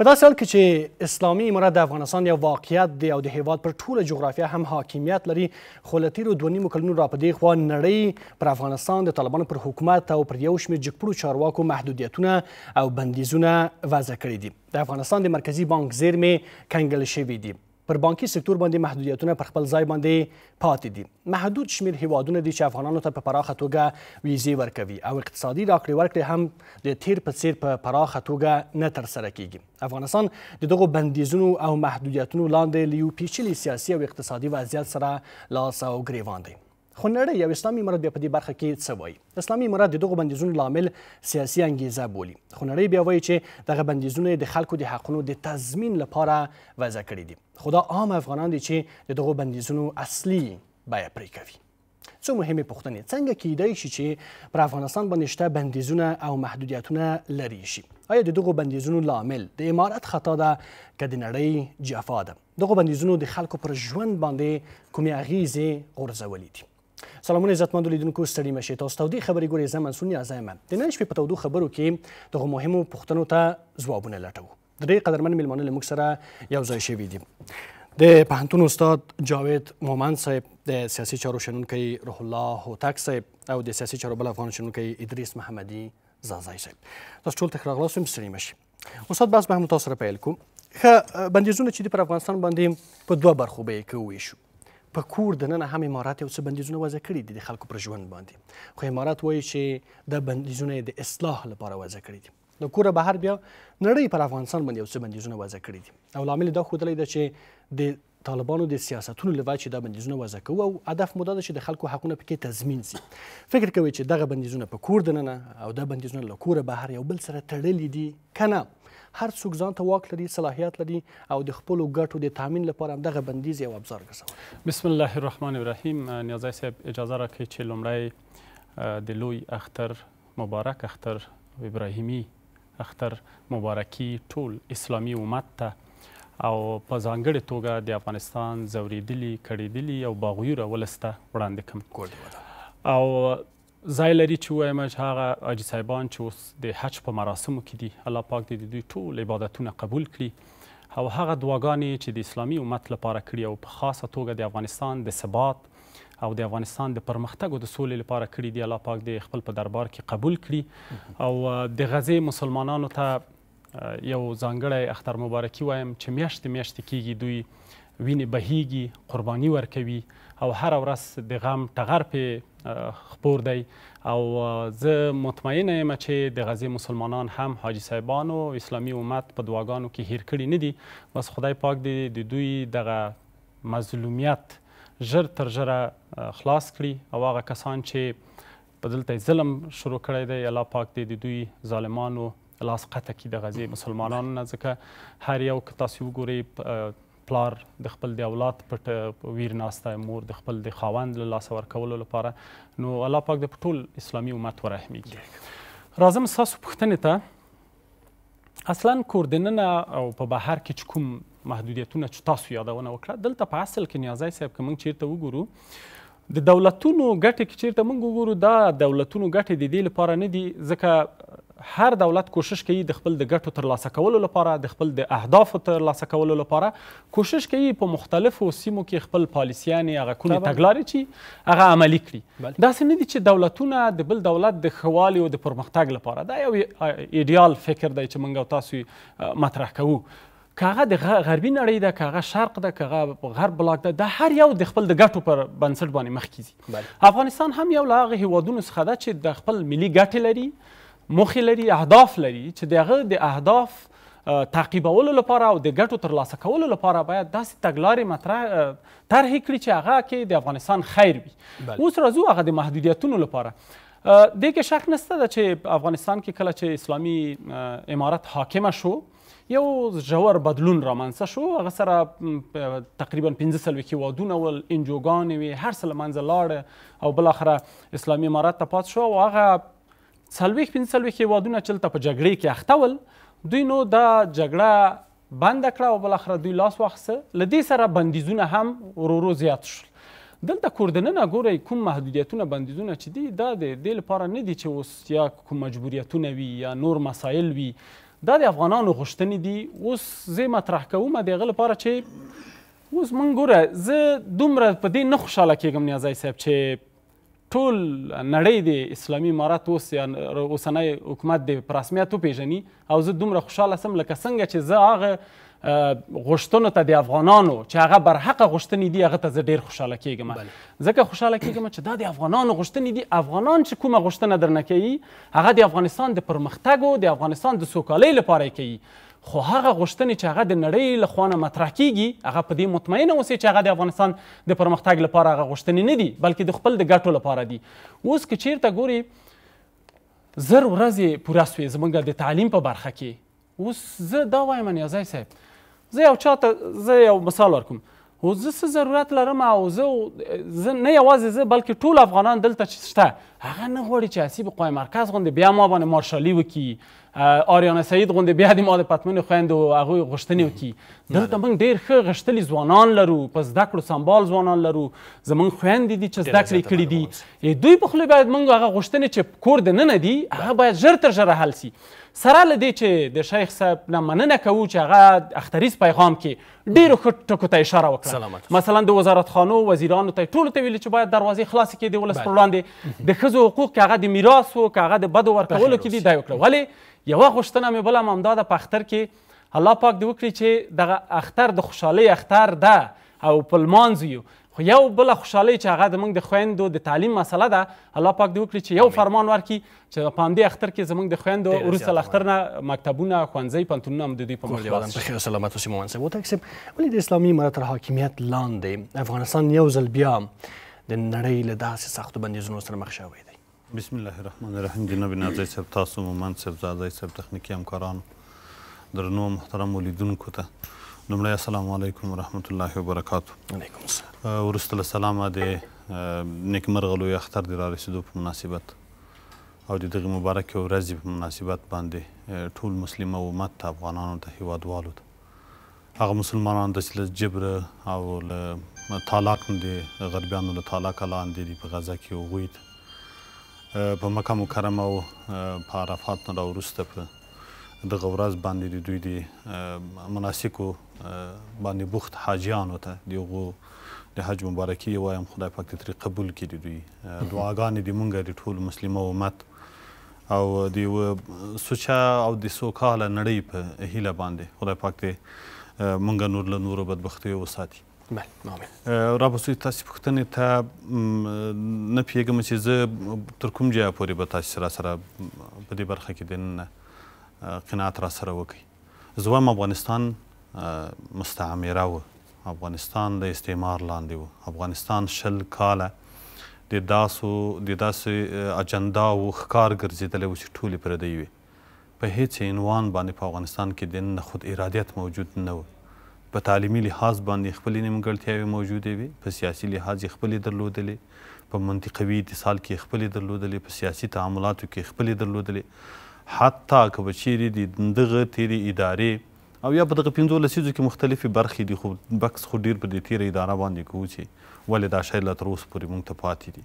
په داسې حال کې چې اسلامي امارت د افغانستان یو واقعیت دی او د هیواد پر ټوله جغرافیه هم حاکمیت لري خو له تیرو دوه نیمو کلونو را په دې خوا نړۍ پر افغانستان د طالبانو پر حکومت او پر یو شمېر جګپړو چارواکو محدودیتونه او بندیزونه وضع کړي دي د افغانستان د مرکزي بانک زیرمې کنګل شوي دي پر بانکي سکتور باندې محدودیتونه پر خپل ځای باندې پاتې دي محدود شمیر هیوادونه دي چې افغانانو ته په پراخه توګه ویزې ورکوي او اقتصادي راکړې ورکړې هم د تیر په څیر په پراخه توګه نه ترسره کیږي افغانستان د دغو بندیزونو او محدودیتونو لاندې له یو پیچلي سیاسي او اقتصادي وضعیت سره لاس او ګریوان دی خو نړۍ یو اسلامي امارات بیا په دې برخه کې څه وایي اسلامي امارات د دغو بندیزونو لامل سیاسي انګیزه بولي خو نړۍ بیا وایي چې دغه بندیزونه د خلکو د حقونو د تضمین لپاره وضع کړي دي خو دا عام افغانان دي چې د دغو بندیزونو اصلي بیه پرې کوي څو مهمې پوښتنې څنګه کیدای شي چې پر افغانستان باندې شته بندیزونه او محدودیتونه لرې شي آیا د دغو بندیزونو لامل د امارت خطا ده که د نړۍ جفا ده دغو بندیزونو د خلکو پر ژوند باندې کومې اغیزې غورځولي دي سلامونه عزتمنو لیدونکو ستړي مشه تاسو ته د خبري ګورې زمن سنیا زایمه د نن شپې په تودو خبرو کې دغه مهمو پوښتنو ته ځوابونه لټو د دې قدرمن میلمانه لمک سره یو ځای شوي دي د پهنتون استاد جاوید مومن صاحب د سیاسي چارو شنونکي روح الله هوتک صاحب او د سیاسي چارو بل افغان شنونکي ادریس محمدي زازای صاحب تاسو ټول ته راغلاستم ستړي مشه استاد بس به هم تاسو سره پیل کوم خه بندیزونه چې پر افغانستان باندې په دوه برخو به کې وېشو په کور د نه هم امارات یو څه بندیزونه وضع کړي دي د خلکو پر ژوند باندې خو امارات وایي چې د بندیزونه د اصلاح لپاره وضع کړي دي د کوره بهر بیا نړۍ پر افغانستان باندې یو څه بندیزونه وضع کړي دي او لامل دا خودلې ده چې د طالبانو د سیاستونو لوي چې دا بندیزونه وضع کوي او هدف مو دا ده چې د خلکو حقونه پکې تضمین شي فکر کوي چې دغه بندیزونه په کور دننه او دا بندیزونه له کوره بهر یو بل سره تړلي دي کنه هر څوک ځان ته واک لري صلاحيات لري او د خپل ګټو د تضمین لپاره هم دغه بندیز یو ابزار ګرځول بسم الله الرحمن الرحیم نیازی صاحب اجازه راکړئ چې لومړی د لوی اختر مبارک اختر ابراهیمی اختر مبارکي ټول اسلامي امت ته او په ځانګړې توګه د افغانستان زوریدلی کړیدلی او باغیوره ولسته وړاندې کوم او ځای لري چې وایم چې هغه اجي صاحبان چې اوس د حج په مراسمو کې دي الله پاک دې دوی ټول عبادتونه قبول کړي او هغه دعاګانې چې د اسلامي امت لپاره کړي او په خاصه توګه د افغانستان د ثبات او د افغانستان د پرمختګ او د سولې لپاره کړي دی الله پاک دې خپل په دربار کې قبول کړي او د غزې مسلمانانو ته یو ځانګړی اختر مبارکي وایم چې میاشتې میاشتې کېږي دوی وینې بهیږي قرباني ورکوي او هر ورځ د غم ټغر په خپور دی او زه مطمئنه یم چې د غزې مسلمانان هم حاجی صاحبان او اسلامي امت په دعاګانو کې هیر کړي نه دي بس خدای پاک دې د دوی دغه مظلومیت ژر تر ژره خلاص کړي او هغه کسان چې په دلته ظلم شروع کړی دی الله پاک دې د دوی ظالمانو لاس قطع کړي د غزې مسلمانانو نه ځکه هر یو که تاسو وګورئ پلار د خپل د اولاد پټ ویر ناسته مور د خپل د خاوند له لاسه ورکولو لپاره نو الله پاک د ټول اسلامي امت ورحمېږي راځم ستاسو پوښتنې ته اصلا کوردننه او په بهر کې چې کوم محدودیتونه چې تاسو یادونه وکړه دلته په اصل کې نیازی صاحب که موږ چیرته وګورو د دولتونو ګټې چې چیرته موږ وګورو دا دولتونو ګټې د دې لپاره نه دي ځکه هر دولت کوشش کوي د خپل د ګټو ترلاسه کولو لپاره د خپل د اهدافو ترلاسه کولو لپاره کوشش کوي په مختلفو سیمو کې خپل پالیسیانې هغه کومې تګلارې چې هغه عملي کړي داسې نه دي چې دولتونه د بل دولت د ښوالي او د پرمختګ لپاره دا یو ایډیال فکر دی چې موږ او تاسو مطرح کوو کاغه د غربي نړۍ ده کاغه شرق ده کاغه غرب بلاک ده د هر یو د خپل د ګټو پر بنسټ باندې مخکې ځي افغانستان هم یو له هغه هیوادونو څخه ده چې د خپل ملي ګټې لري موخې لري اهداف لري چې د هغه د اهداف تعقیبولو لپاره او د ګټو ترلاسه کولو لپاره باید داسې تګلارې مطرح طرحې کړي چې هغه کې د افغانستان خیر وي اوس راځو هغه د محدودیتونو لپاره دې کې شک نشته ده چې افغانستان کې کله چې اسلامي امارت حاکمه شو یو ژور بدلون رامنځته شو هغه سره تقریبا پنځه څلوېښت هېوادونه ول انجوګانې وې هر څه له منځه لاړه او بالاخره اسلامي امارت ته پات شو او هغه څلوېښت پنځه څلوېښت هېوادونه چې هلته په جګړې کې اخته ول دوی نو دا جګړه بنده کړه او بالاخره دوی لاس واخیسته له دې سره بندیزونه هم ورو ورو زیات شول دلته کوردننه ګورئ کوم محدودیتونه بندیزونه چې دي دا د دې لپاره نه دي چې اوس یا کوم مجبوریتونه وي یا نور مسایل وي دا د افغانانو غوښتنې دي اوس زه مطرح کوم د هغه لپاره چې اوس من ګوره زه دومره په دې نه خوشحاله کیږم نیازی صاحب چې ټول نړۍ د اسلامي امارات اوس اوسنی حکومت دی په رسمیت وپېژني او زه دومره خوشحاله سم لکه څنګه چې زه هغه غوښتنو ته د افغانانو چې هغه برحقه غوښتنې دي هغه ته زه ډېر خوشحاله کېږم ځکه خوشحاله کېږم چې دا د افغانانو غوښتنې دي افغانان چې کومه غوښتنه درنه کوي هغه د افغانستان د پرمختګ او د افغانستان د سوکالۍ لپاره کوي خو هغه غوښتنې چې هغه د نړۍ له خوا نه مطرح کیږي هغه په دې مطمئنه اوسئ چې هغه د افغانستان د پرمختګ لپاره هغه غوښتنې نه دي بلکې د خپل د ګټو لپاره دي اوس که چیرته ګوري زر ورځې پوره سوې زموږ د تعلیم په برخه کې اوس زه دا وایم نیازی صاحب زه یو چاته زه یو مثال ورکوم خو زه څه ضرورت لرم او زه زه نه یوازې زه بلکې ټول افغانان دلته شته هغه نه غواړي چې حسیب قوی مرکز غوندې بیا ما باندې مارشالي وکړي آریان سعید غوندې بیا د ما د پتمنو خویندو هغوی غوښتنې وکړي دلته موږ ډېر ښه غښتلي ځوانان لرو په زده کړو سمبال ځوانان لرو زموږ خویندې دي چې زده کړې کړي دي دوی په خوله باید موږ هغه غوښتنې چې کور د ننه دي هغه باید ژر تر ژره حل سي سره له دې چې د شیخ صاحب نه مننه کوو چې هغه اختریز پیغام کې ډیرو ښه ټکو ته اشاره وکړه مثلا د وزارتخانو وزیرانو ته ټولو ته ویلي چې باید دروازې خلاصې کړي د ولس پر وړاندې د ښه ښځو حقوق که هغه د میراث و که هغه د بدو ورکولو کې دي دا یې وکړه ولې یوه غوښتنه مې بله هم همدا ده په اختر کې الله پاک دې وکړي چې دغه اختر د خوشحالۍ اختر ده او په لمانځو یو خو یو بله خوشحالۍ چې هغه زموږ د خویندو د تعلیم مسله ده الله پاک دې وکړي چې یو فرمان ورکړي چې په همدې اختر کې زموږ د خویندو وروسته له اختر نه مکتبونه ښوونځي پوهنتونونه هم د دوی په مخ په خیر سلامت اوسي مومن صاحب وتک صاحب ولې د اسلامي امارت تر حاکمیت لاندې افغانستان یو ځل بیا د نړۍ له داسې سختو بندیزونو سره مخ شوی دی بسم الله الرحمن الرحیم جناب نازی صاحب تاسو مومن صاحب زادی صاحب تخنیکي همکارانو درنو محترم ولیدونکو ته لومړی السلام علیکم ورحمت الله وبرکاته علیکم السلام ورسته له سلامه د نیکمرغه لوی اختر د را رسېدو په مناسبت او د دغې مبارکې ورځې په مناسبت باندې ټول مسلم امت ته افغانانو ته هیوادوالو ته هغه مسلمانان ته چې له جبره او له طالق دي غربيانو له طالق لاندې دي په غزه کې وغوید په مکه مکرمه او په عرفات نه راوروسته په دغه ورځ باندې دوی د مناسکو باندې بوخت حاجیانو ته دغه د حج مبارکي وایم خدای پاک دې قبول کړي دوی دعاګانې دې مونږه د ټول مسلمه امت او د سوچا او د سوکاله نړۍ په هیله باندې خدای پاک دې مونږه نور له نورو بدبختیو وساتي بله مامین را بسوی تاسو پوښتنې ته نه پیږم چې زه تر کوم ځایه پورې به تاسو را سره په دې برخه کې دننه قناعت را سره وکړي زه وایم افغانستان مستعمره و افغانستان د استعمار لاندې و افغانستان شل کاله د داسو د داسې اجندا او ښکار ګرځېدلی و چې ټولې پردی وي په هیڅ عنوان باندې په افغانستان کې د خود ارادیت موجود نه و په تعلیمي لحاظ باندې خپلې نیمګړتیاوې موجودې وي په سیاسي لحاظ یې خپلې درلودلې په منطقوي اتصال کې خپلې درلودلې په سیاسي تعاملاتو کې خپلې درلودلې حتی که به چیرې د دغه تیرې ادارې او یا په دغه پنځو لسیزو کې مختلفې برخې دي خو بکس خو ډېر په دې تېره اداره باندې کوو چې ولې دا شی لا تر اوسه پورې موږ ته پاتې دي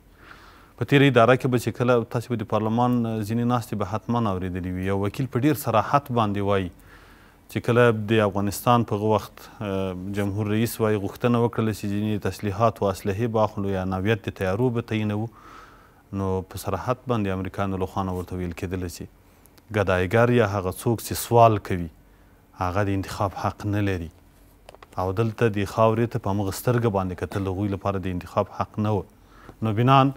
په تېره اداره کې به چې کله تاسې به د پارلمان ځینې ناستې به حتما اورېدلې وي یو وکیل په ډېر صراحت باندې وایي چې کله د افغانستان په وخت جمهور رئیس وایي غوښتنه وکړله چې ځینې تسلیحات او اسلحې باخلو یا ناویت د تیارو به تعینوو نو په صراحت باندې امریکایانو لخوا نه ورته ویل کېدله چې ګدایګر یا هغه څوک چې سوال کوي هغه د انتخاب حق نه لري او دلته د خاورې ته په همغه سترګه باندې کتل هغوی لپاره د انتخاب حق نه و نو بنان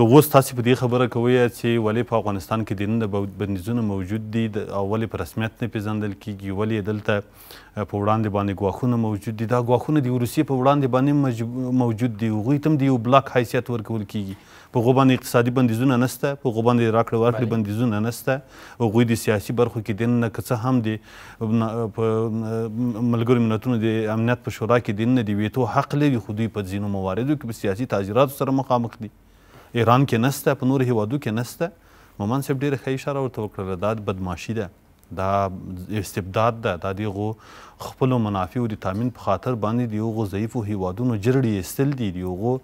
که اوس تاسې په دې خبره کوئ چې ولې په افغانستان کې د نن بندیزونه موجود دي او ولې په رسمیت نه پېژندل کېږي ولې دلته په وړاندې باندې ګواښونه موجود دي دا ګواښونه د روسیې په وړاندې باندې موجود دي هغوی ته هم د یو بلاک حیثیت ورکول کېږي په هغو باندې اقتصادي بندیزونه نسته په هغو باندې راکړې ورکړې بندیزونه نسته هغوی د سیاسي برخو کې دننه که څه هم د په ملګرو ملتونو د امنیت په شورا کې دننه د ویټو حق لري خو دوی په ځینو مواردو کې په سیاسي تعذیراتو سره مخامخ دي ایران کې نسته په نور هیوادو کې نسته مومن صاحب ډیره ښه اشاره ورته وکړله دا بدماشي ده دا استبداد ده دا د هغو خپلو منافعو د تامین په خاطر باندې د هغو ضعیفو هیوادونو جرړې ایستل دي د هغو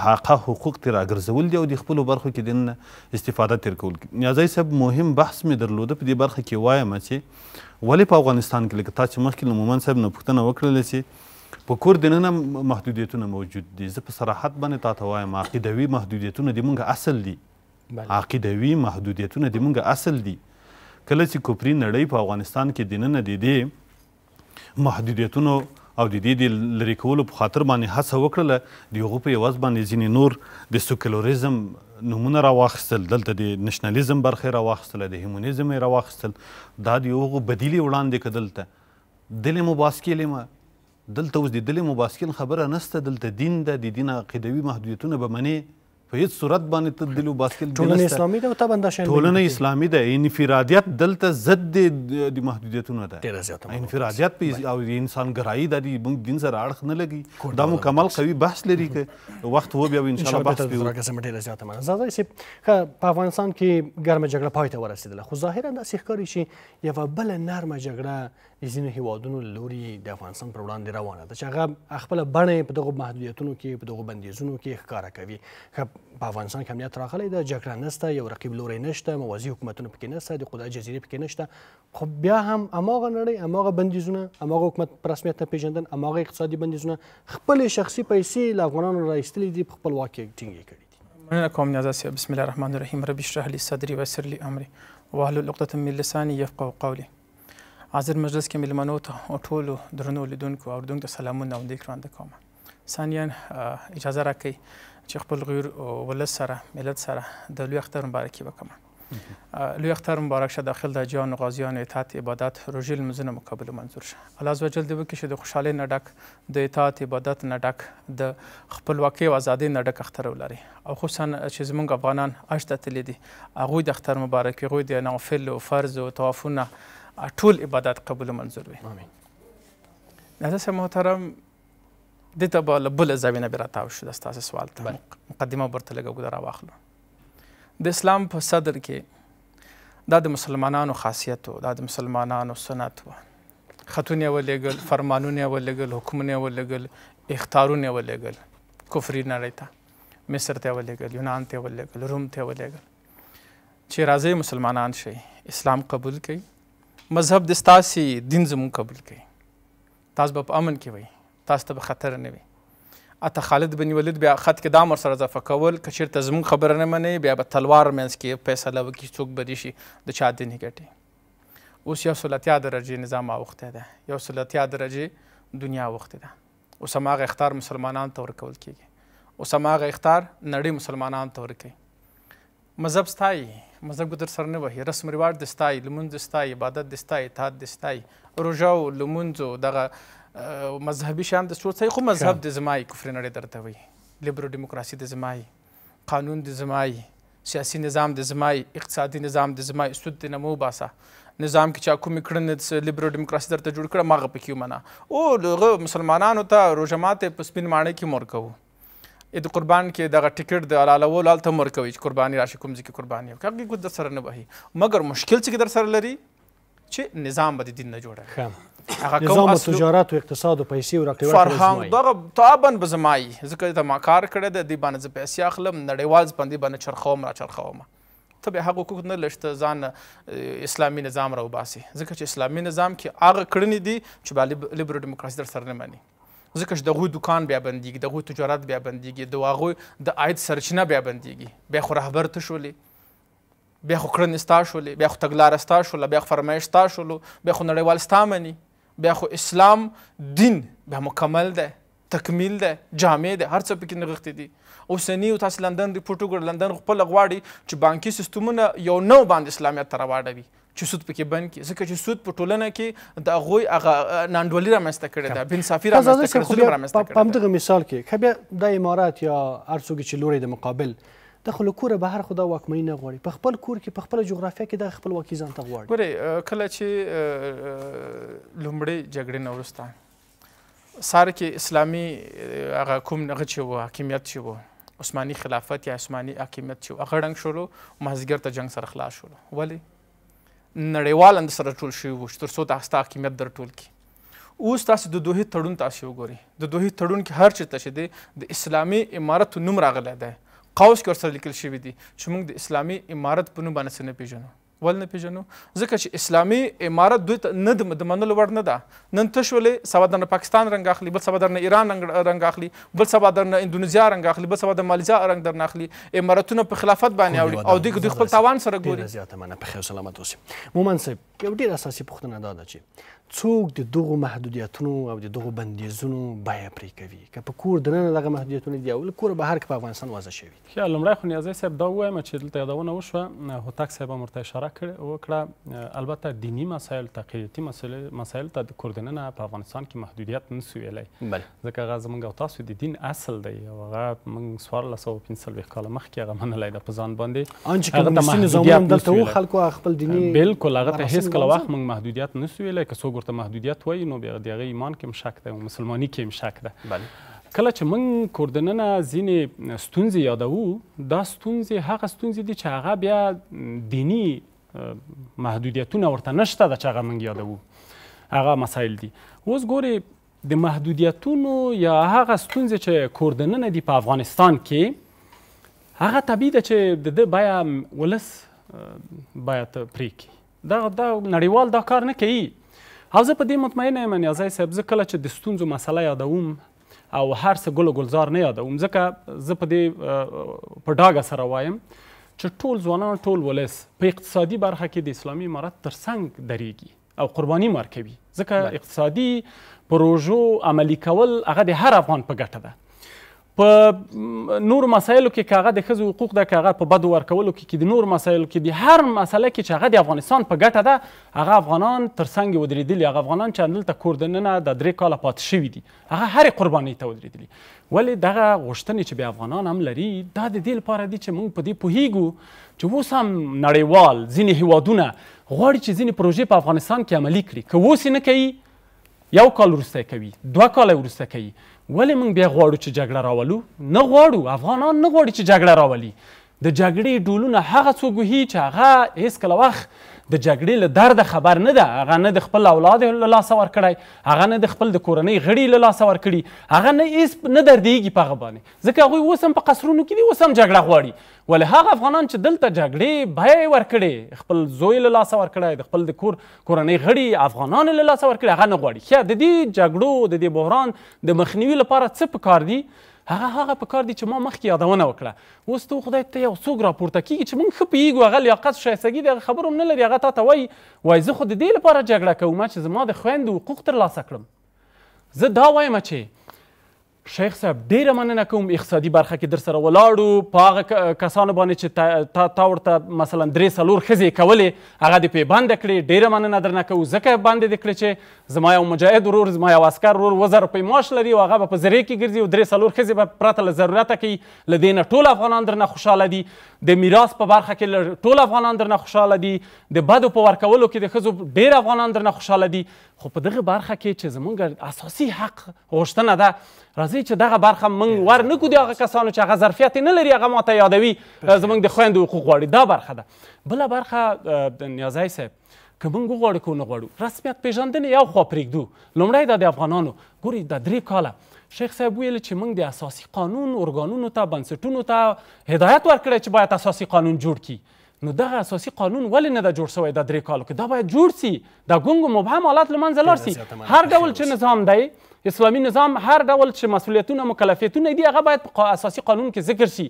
حقه حقوق ترې راګرځول دي او د خپلو برخو کې دننه استفاده ترې کول نیازی صاحب مهم بحث مې درلوده په دې برخه کې وایمه چې ولې په افغانستان کې لکه تاسو مخکې له مومن صاحب نه پوښتنه وکړله چې په کور دننه محدودیتونه موجود دي زه په صراحت باندې تا ته وایم عقیدوي محدودیتونه د مونږ اصل دي عقیدوي محدودیتونه د مونږ اصل دي کله چې کوپری نړۍ په افغانستان کې دننه د دې محدودیتونو او د دې د لرې کولو په خاطر باندې هڅه وکړله د هغو په یوازې باندې ځینې نور د سکولوریزم نومونه راواخیستل دلته د نشنالیزم برخه یې راواخیستله د هیمونیزم یې راواخیستل دا د هغو بدیلې وړاندې که دلته دلې مو باس کېلې دلته اوس د دلې مباسکین خبره نسته دلته دین ده د دین عقیدوي محدودیتونه به منې په هیڅ صورت باندې ته دلو باسکل ټولنه اسلامي ده او طبعا دا شین ټولنه اسلامي ده انفرادیت دلته ضد د محدودیتونو ده ډیره زیاته انفرادیت په او انسان ګرایي د موږ دین سره اړخ نه لګي دا مکمل قوي بحث لري که وخت هو بیا ان شاء الله بحث کوو ډیره زیاته مننه زاده سی په افغانستان کې ګرمه جګړه پای ته ورسیدله خو ظاهرا دا سیخکاری شي یو بل نرمه جګړه د ځینو هیوادونو لوري د افغانستان پر وړاندې روانه ده چې هغه خپل بڼه په دغه محدودیتونو کې په دغه بندیزونو کې ښکارا کوي په افغانستان کې امنیت راغلی دا جګړه نشته یو رقیب لوري نشته موازی حکومتونه پکې نشته د قدرت جزیره پکې نشته خو بیا هم اماغه نړۍ اماغه بندیزونه اماغه حکومت پر رسمیت نه پیژندل اماغه اقتصادي بندیزونه خپل شخصي پیسې له افغانانو راایستلې دي په خپلواکۍ ټینګې کړي مننه کوم نیازه صاحب بسم الله الرحمن الرحیم رب اشرح لي صدري ويسر لي امري واحلل عقدة من لساني يفقهوا قولي حاضر مجلس کې ملمنو ته او ټولو درنو لیدونکو او دونکو سلامونه او ذکرانده کوم ثانیا اجازه راکړئ چې خپل غیر ولس سره ملت سره د لوی اختر مبارکي وکړم لوی اختر مبارک شه داخل د جان غازیان اطاعت عبادت روزل مزنه مقابل منظور شه الله عزوجل دې وکړي چې د خوشاله نډک د اطاعت عبادت نډک د خپلواکۍ او ازادۍ نډک اختر ولري او خصوصا چې زمونږ افغانان اجته تللی دي هغه د اختر مبارکي غوې د نوافل او فرض او طوافونه ټول عبادت قبول منظور وي آمین نازس محترم د ته به له بله زاویې نه بیا راتاو شو د ستاسې سوال ته مقدمه به ورته لږه اوږده راواخلو د اسلام په صدر کې دا د مسلمانانو خاصیت و دا د مسلمانانو سنت و خطونه یې ولېږل فرمانونه یې ولېږل حکمونه یې ولېږل اختارونه یې ولېږل کفري نړۍ ته مصر ته یې ولېږل یونان ته یې ولېږل روم ته یې ولېږل چې راځئ مسلمانان شئ اسلام قبول کړئ مذهب د ستاسي دین زموږ قبول کوي تاسو به په امن کې وي تاسو ته به خطر نه وي اته خالد بن ولید بیا خط کې دام سره اضافه کول که چېرته زموږ خبره نه مني بیا به تلوار منځ کې فیصله وکړي څوک به شي د چا دین ګټي اوس یو سل اتیا درجې نظام اوختی دی یو سل اتیا درجې دنیا اوختی ده اوس هماغه اختار مسلمانانو ته ورکول کېږي اوس هماغه اختار نړۍ مسلمانانو ته ورکوي مذهب ستایي مذهب ګو در سر نه وهي رسم رواج د ستایي لمونځ د ستایي عبادت د ستایي اطاعت د ستایي روژه او لمونځ دغه مذهبي شیان د څو خو مذهب د زمای کفر نړۍ درته وایي لیبرو ډیموکراسي د زمای قانون د زمای سیاسي نظام د زمای اقتصادي نظام د زمای سود د نمو باسه نظام کې چا کومې کړنې لیبرو ډیموکراسي درته جوړ کړه ما هغه پکې ومنه او هغه مسلمانانو ته روژه ماتې په سپین ماڼۍ کې مور کوو د قربان کې دغه ټیکټ د حلالولو هلته هم ورکوي چې قرباني راشي کوم ځای کې قرباني وکړي هغه ګوت در سره نه وهي مګر مشکل څه کې در سره لري چې نظام به د دین نه جوړه هغه کوم اصل تجارت او اقتصاد او پیسې او رقیبت فرهنګ دغه تابن به زمای ځکه ته ما کار کړی د دې باندې پیسې اخلم نړیوال ځپندې باندې چرخوم را چرخوم ته به هغه حقوق نه لشته ځان اسلامي نظام راوباسي ځکه چې اسلامي نظام کې هغه کړنې دي چې به لیبرو ډیموکراسي در سره نه مني ځکه چې دغوی دکان بیا بندېږي دغوی تجارت بیا بندېږي د هغوی د عاید سرچینه بیا بندېږي بیا خو رهبر ته شولې بیا خو کړنې ستا شولې بیا خو تګلاره ستا شوله بیا خو فرمایش ستا شولو بیا خو نړیوال ستا مني بیا خو اسلام دین بیا مکمل دی تکمیل ده جامع ده هر څه پکې نغښتې دي اوسنی او تاسو لندن ریپورټ وګړه لندن خپل غواړي چې بانکي سیستمونه یو نو باندې اسلامیت ته راواړوي چې سود پکې بند کی ځکه چې سود په ټولنه کې د غوي هغه نانډولي رامنځته کړې ده بن صافي رامنځته کړې ظلم رامنځته کړې په همدغه مثال کې که بیا د امارات یا هر څوک چې لوري د مقابل د خلکو کوره به هر خدا واکمنی نه غواړي په خپل کور کې په خپل جغرافیه کې د خپل واکې ځان ته غواړي ګوره کله چې لومړی جګړې نه وروسته سار کې اسلامي هغه کوم هغه چې و حاکمیت چې و عثماني خلافت یا عثماني حاکمیت چې و هغه ړنګ شولو مازدیګر ته جنګ سره خلاص شولو ولې نړیوال اند سره ټول شوی وو تر څو تاسو حاکمیت در ټول کی اوس تاسو د دوه تړون تاسو وګوري د دوه تړون کې هر چیرته چې دی د اسلامي امارت نوم راغلی دی قوس کې ورسره لیکل شوی دی چې موږ د اسلامي امارت په نوم باندې څه نه پېژنو ول نه پیژنو ځکه چې اسلامي امارت دوی نه د منلو وړ نه ده نن ته شولې سبا درنه پاکستان رنګ اخلي بل سبا درنه ایران رنګ اخلي بل سبا درنه اندونیزیا رنګ اخلي بل سبا د ماليزیا رنګ درنه اخلي امارتونه په خلافت باندې اوړي او دوی دوی خپل توان سره ګوري زیاته مننه په خیر سلامت اوسئ مومن صاحب یو ډیر اساسي پوښتنه دا ده چې څوک د دغه محدودیتونو او د دغه بندیزونو بیا پرې کوي که په کور دننه دغه محدودیتونه دي او کور بهر کې په افغانستان وضع شوي دي لومړی خو نیازی صاحب دا ووایم چې دلته یادونه وشوه هوتک صاحب هم ورته اشاره وکړه البته دیني مسایل تقلیدي مسایل ته د کور دننه په افغانستان کې محدودیت نه سو ویلی ځکه هغه زموږ او تاسو د دین اصل دی او هغه موږ څوارلس سوه پنځلوېښت کاله مخکې هغه منلی ده په ځان باندې ان چې کمونیستي نظامونه هم دلته و خلکو خپل دیني بلکل هغه ته هېڅکله وخت موږ محدودیت نه سو ویلی که څوک ورته محدودیت وایي نو بیا د هغه ایمان کې هم شک دی او مسلمانۍ کې هم شک ده بله کله چې موږ کوردننه ځینې ستونزې یادوو دا ستونزې هغه ستونزې دي چې هغه بیا دینی محدودیتونه ورته نشته ده چې هغه موږ یادوو هغه مسایل دي اوس ګورې د محدودیتونو یا هغه ستونزې چې کوردننه دي په افغانستان کې هغه طبیعي ده چې د ده بیا ولس باید پرې کړي دا دا نړیوال دا کار نه کوي او زه په دې مطمئنه یم نیازی صاحب زه کله چې د ستونزو مسله یادوم او هر څه ګل ګلزار نه یادوم ځکه زه په دې په ډاګه سره وایم چې ټول ځوانان ټول ولس په اقتصادي برخه کې د اسلامي امارت ترڅنګ دریږي او قرباني مار کوي ځکه اقتصادي پروژو عملي کول هغه د هر افغان په ګټه ده په نور مسایلو کې کاغه د خزو حقوق د کاغه په بد ورکولو کې کې د نور مسایلو کې د هر مسله کې چې هغه د افغانستان په ګټه ده هغه افغانان ترڅنګ ودرېدلی هغه افغانان چې دلته کور دننه د درې کاله پاتې شوي دي هغه هرې قربانۍ ته ودرېدلي ولې دغه غوښتنې چې بیا افغانان هم لري دا د دې لپاره دي چې موږ په دې پوهیږو چې اوس هم نړیوال ځینې هیوادونه غواړي چې ځینې پروژې په افغانستان کې عملي کړي که اوس یې نه کوي یو کال وروسته کوي دوه کاله وروسته کوي ولې موږ بیا غواړو چې جګړه راولو نه غواړو افغانان نه غواړي چې جګړه راولي د جګړې ډولونه هغه څوک وهي چې هغه هیڅکله وخت د جګړې له درده خبر نه ده هغه نه د خپل اولاد له لاسه ورکړی هغه نه د خپل د کورنۍ غړي له لاسه ورکړي هغه نه هیڅ نه دردیږي په هغه باندې ځکه هغوی اوس هم په قصرونو کې دي اوس هم جګړه غواړي ولې هغه افغانان چې دلته جګړې بیه یې ورکړې خپل زوی له لاسه ورکړی د خپل د کور کورنۍ غړي افغانان له لاسه ورکړي هغه نه غواړي ښه د دې جګړو د دې بحران د مخنیوي لپاره څه پکار دي هغه هغه په کار دي چې ما مخکې یادونه وکړه اوس ته خدای ته یو څوک راپورته کیږي چې موږ ښه پوهیږو هغه لیاقت شایستګي دی هغه خبره هم نه لري هغه تا ته وایي وایي زه خو د دې لپاره جګړه کوم چې زما د خویندو حقوق ترلاسه کړم زه دا وایم چې شیخ صاحب ډیره مننه کوم اقتصادي برخه کې در سره ولاړو په هغه کسانو باندې چې تا تا ورته مثلا درې څلور ښځې کولې هغه دې پیبنده کړې ډیره مننه درنه کوو ځکه باندې دې کړې چې زما یو مجاهد ورور زما یو عسکر ورور اووه زره روپۍ معاش لري او هغه به په زرې کې ګرځي او درې څلور ښځې به پرته له ضرورته کوي له دې نه ټول افغانان درنه خوشحاله دي د میراث په برخه کې ټول افغانان درنه خوشاله دي د بدو په ورکولو کې د ښځو ډیر افغانان درنه خوشاله دي خو په دغه برخه کې چې زمونږ اساسي حق غوښتنه ده راځئ چې دغه برخه موږ ور نه کړو د هغه کسانو چې هغه ظرفیت یې نه لري هغه ماته یادوي زمونږ د خویندو حقوق غواړي دا برخه ده بله برخه نیازی صاحب که موږ وغواړو که ونه غواړو رسمیت پیژندنې یو خوا پرېږدو لومړی دا د افغانانو ګورئ دا درې کاله شیخ صاحب ویل چې موږ د اساسي قانون ارګانونو ته بنسټونو ته هدایت ورکړی چې باید اساسي قانون جوړ کړي نو دغه اساسي قانون ولې نه ده جوړ شوی دا درې کالو کې دا باید جوړ سي دا ګونګو مبهم حالات له منځه لاړ سي هر ډول چې نظام دی اسلامي نظام هر ډول چې مسولیتونه مکلفیتونه دي هغه باید په اساسي قانون کې ذکر شي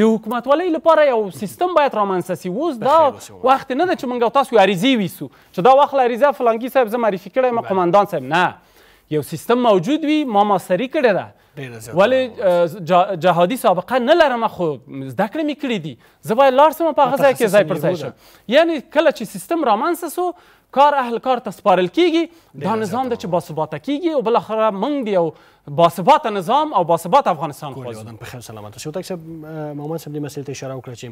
د حکومتولۍ لپاره یو سیستم باید رامنځته شي اوس دا وخت نه ده چې موږ تاسو عریضې ویسو چې دا واخله عریضه فلانګي صاحب زه معرفي کړی یم قمندان صاحب نه یو سیستم موجود وي ما ماسري کړی ده ولی جهادي سابقه نه لرم خو زده کړې مې کړې دي زه باید لاړ سم په هغه ځای کې ځای پر ځای شم یعنی کله چې سیستم رامنځته سو کار اهل کار ته سپارل کیږي دا نظام د چې با ثباته کیږي او بل اخره موږ یو باثبات نظام او باثبات افغانستان خوازو یادم په خیر سلامت شو تک محمد صاحب دې مسلې ته اشاره وکړه چې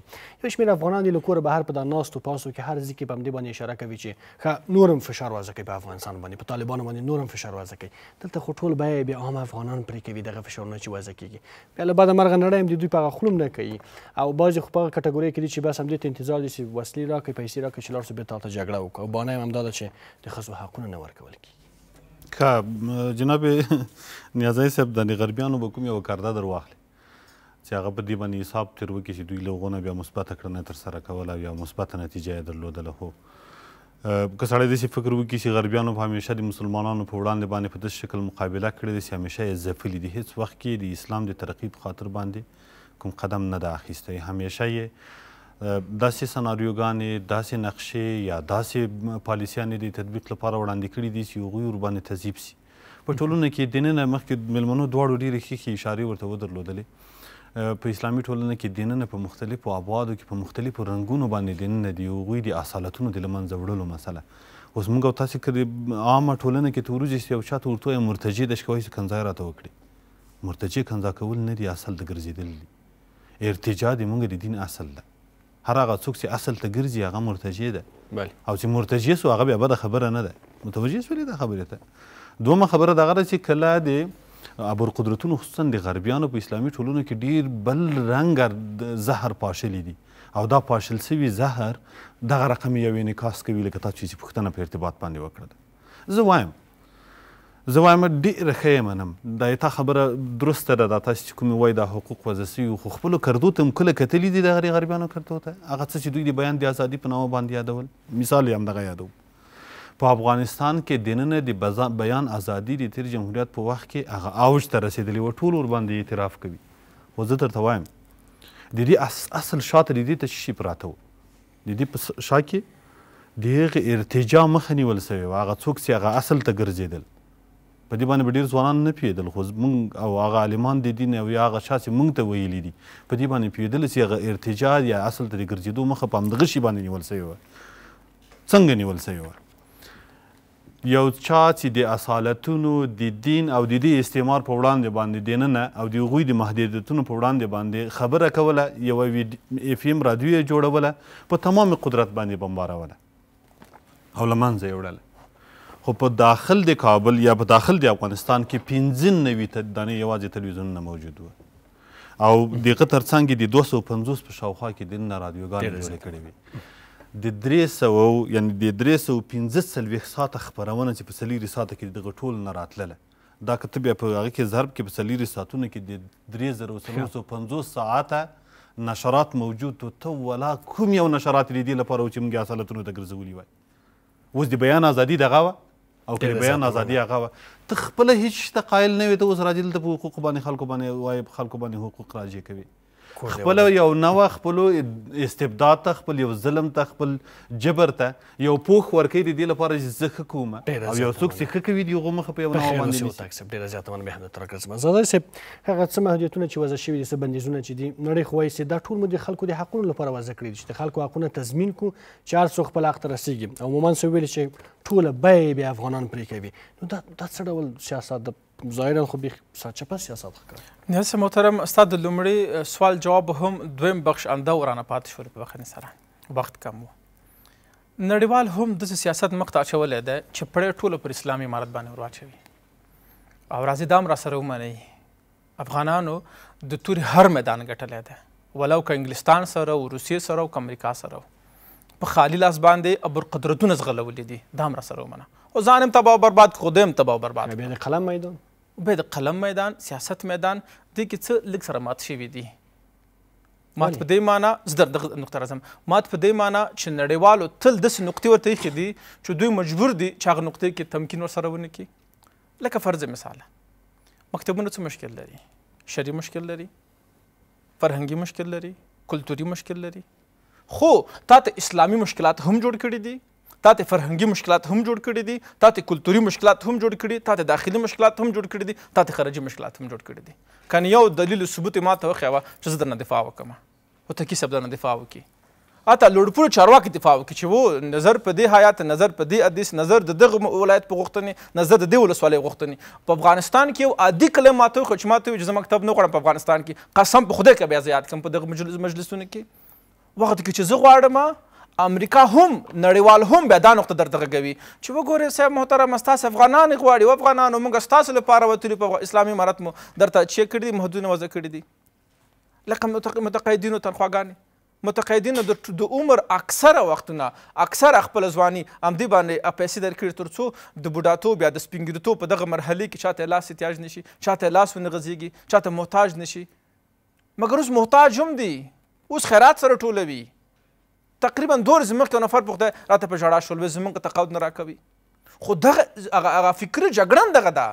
یو شمېر افغانان د لکور بهر په دناست او پاسو کې هر ځکه په دې باندې اشاره کوي چې ښه نورم فشار وځي کوي په افغانستان باندې په طالبانو باندې نورم فشار وځي کوي دلته خو ټول به بیا عام افغانان پرې کوي دغه فشارونه چې وځي کوي په لبا د مرغ نړۍ هم دوی په خلوم نه کوي او بعضی خو په کټګوري کې چې بس هم دې انتظار دي چې وسلې راکې پیسې راکې چې لار څه به تاته جګړه وکړي باندې هم دا چې د خصو حقونه نه ورکول کی که جناب نیازی صاحب د غربیانو به کوم یو کارده در واخلي چې هغه په دې باندې حساب تېر وکړي چې دوی له هغو نه بیا مثبته کړنه ترسره کوله یا مثبته نتیجه یې درلودله خو که سړی داسې فکر وکړي چې غربیانو په همیشه د مسلمانانو په وړاندې باندې په داسې شکل مقابله کړې ده چې همیشه یې ځپلي دي هېڅ وخت کې د اسلام د ترقي په خاطر باندې کوم قدم نه ده اخیستی همیشه یې داسې سناریوګانې داسې نقشې یا داسې پالیسیانې د تطبیق لپاره وړاندې کړي دي چې هغوی ورباندې تضیب سي په ټولنه کې دننه مخکې میلمنو دواړو ډېرې ښې ښې اشارې ورته ودرلودلې په اسلامي ټولنه کې دننه په مختلفو ابوادو کې په مختلفو رنګونو باندې دننه د هغوی د اصالتونو د له منځه وړلو مسله اوس موږ او تاسې که د عامه ټولنه کې توروجې سي او چاته ورته وایي مرتجع ده چې کوی کنځای راته وکړي مرتجع کنځا کول نه دي اصل د ګرځېدل دي ارتجا د موږ د دین اصل ده هر هغه څوک چې اصل ته ګرځي هغه مرتجع ده بله او چې مرتجع سو هغه بیا بده خبره نه ده متوجه شولې دا خبره ته دومه خبره دغه چې کله د ابر قدرتونو خصوصا د غربیانو په اسلامي ټولنو کې ډیر بل رنګ زهر پاشلی دي او دا پاشل سوي زهر دغه رقم یو انعکاس کوي لکه تاسو چې پوښتنه په ارتباط باندې وکړه زه وایم زه وایم ډېره ښه یې منم دا تا خبره درسته ده دا تاسې چې کومې وایي دا حقوق وضع سوي وو خو خپلو کردو ته هم کله کتلي دي دغه غربیانو کردو ته هغه څه چې دوی د بیان د ازادي په نامه باندې یادول مثال یې همدغه یادو په افغانستان کې دننه د بیان ازادي د تیر جمهوریت په وخت کې هغه اوج ته رسېدلې وه ټول ورباندې اعتراف کوي خو زه درته وایم د دې اصل شاته د دې ته شي پراته وو د دې په شا کې د هغې ارتجا مخه نیول سوې وه هغه څوک چې هغه اصل ته ګرځېدل په دې باندې به ډېر ځوانان نه پوهېدل خو موږ او هغه عالمان د دین او یا هغه چا چې موږ ته ویلي دي په دې باندې پوهېدل چې هغه ارتجا یا اصل ته د ګرځېدو مخه په همدغه شي باندې نیول سوې وه څنګه نیول سوې وه یو چا چې د اصالتونو د دین او د دې استعمار په وړاندې باندې دننه او د هغوی د محدودیتونو په وړاندې باندې خبره کوله یوه اف ام رادیو یې جوړوله په تمام قدرت باندې بمباروله او له منځه یې وړله خو په داخل د کابل یا په داخل د افغانستان کې پنځه نوي دانې یوازې تلویزیونونه موجود وو او دغه ترڅنګ د 250 په شاوخوا کې د رادیوګانې جوړې کړې وي د درې سوه یعنې د درې سوه پنځه څلوېښت ساعته خپرونه چې په څلېرې ساعته کې دغه ټول نه راتلله دا که ته بیا په هغه کې ضرب کې په څلېرې ساعتونو کې د درې زره څلور سوه پنځوس ساعته نشرات موجود و ته ولا کوم یو نشرات د دې لپاره و چې موږ عسالتونو ته ګرځولي وای اوس د بیان ازادي دغه وه او که بیان ازادي هغه ته خپل هیڅ ته قائل نه وي ته اوس راځي دلته په حقوق باندې خلکو باندې وایي خلکو باندې حقوق راجع کوي خپل یو نو خپل استبداد ته خپل یو ظلم ته خپل جبر ته یو پوخ ورکې دی د لپاره چې زه کومه او یو څوک چې ښه کوي دی هغه مخ په یو نو باندې نشي تاسو ډیر زیات باندې مهمه تر کړم زاده سه هغه څه محدودیتونه چې وځي شوی دي څه بندیزونه چې دي نړۍ خوای سي دا ټول مو د خلکو د حقونو لپاره وځي کړی دي چې خلکو حقونه تضمین کو 400 خپل حق ته رسیدي او مومن سو ویل چې ټول به به افغانان پرې کوي نو دا دا څه ډول سیاست ظاهرا خو بیخ سرچپه سیاست ښکاري نیسه محترم ستا د لومړي سوال جواب هم دویم بخش انده ورانه پاتې شول په بخنې سره وخت کم و نړیوال هم د سیاست مخ ته اچولی دی چې پړی ټوله پر اسلامي امارت باندې ورواچوي او راځي دام را سره ومنئ افغانانو د تورې هر میدان ګټلی دی ولو که انګلستان سره او روسیې سره او که امریکا سره په خالي لاس باندې ابر قدرتونه زغلولي دي دام را سره ومنه او ځان هم تباه برباد خو دیم تباه برباد بیا د قلم میدان به د قلم میدان سیاست میدان دې کې څه لږ سره مات شوي دي مات په دې معنا زه در دغه نقطه راځم مات په دې معنا چې نړیوالو تل داسې نقطې ورته ایښې دي چې دوی مجبور دي چې هغه نقطې کې تمکین ورسره ونه کړي لکه فرض مثال مکتبونه څه مشکل لري شرعي مشکل لري فرهنګي مشکل لري کلتوري مشکل لري خو تا ته اسلامي مشکلات هم جوړ کړي دي تا ته فرهنګي مشکلات هم جوړ کړي دي تا ته کلتوري مشکلات هم جوړ کړي تا ته داخلي مشکلات هم جوړ کړي دي تا ته خارجي مشکلات هم جوړ کړي دي کنه یو دلیل ثبوت ما ته وخیوه چې زه درنه دفاع وکم او ته کې سب درنه دفاع وکي اته لوړپوړو چارواکي دفاع وکړي چې وو نظر په دې حیات نظر په دې حدیث نظر د دغه ولایت په غوښتنې نظر د دې ولسوالۍ غوښتنې په افغانستان کې یو عادي کلم ماته خو چې ماته چې زما کتاب نه غواړم په افغانستان کې قسم په خدای کې بیا زیات کم په دغه مجلسونو کې وخت کې چې زه غواړم امریکا هم نړیوال هم بیا دا نقطه درته غږوي چې وګورئ صاحب محترم ستاسو افغانان غواړي و افغانانو موږ ستاسو لپاره وتلي په اسلامي امارت مو درته چیک کړي دي محدودونه وضع کړي دي لکه متقاعدینو تنخواګانې متقاعدینو د عمر اکثره وختونه اکثر خپل ځواني امدی باندې پیسې درکړي تر څو د بوډاتوب یا د سپینګیرتوب په دغه مرحله کې چاته لاس احتیاج نشي چاته لاس ونغځېږي چاته محتاج نشي مګر اوس محتاج هم دی اوس خیرات سره ټولوي تقریبا دوه ورځې مخکې یو نفر پوښتنه راته په ژړا شول وایي زموږ تقاعد نه راکوي خو دغه هغه فکري جګړن دغه ده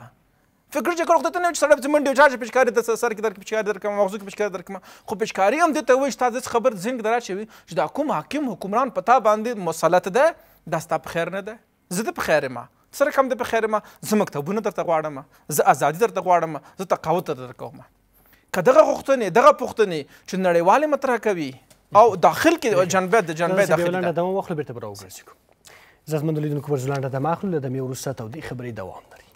فکر چې کړو ته نه چې سړی منډه چارج پېچکاري د سر کې درک پېچکاري درک موضوع کې پېچکاري درک خو پېچکاري هم دې ته وایي چې تا داسې خبر زنګ درا شوي چې دا کوم حاکم حکمران په تا باندې مسلط ده دا ستا په خیر نه ده زه د په خیر یم سره کم د په خیر یم زه مکتبونه درته غواړم زه ازادي درته غواړم زه تقاوت درته کوم که دغه غوښتنې دغه پوښتنې چې نړیوالې مطرح کوي او داخل کې جنبه د جنبه داخلي ده دا مو واخله بیرته راوګرځو زموږ لیدونکو ورزلانډه د ماخله د مې ورسته او د خبرې دوام لري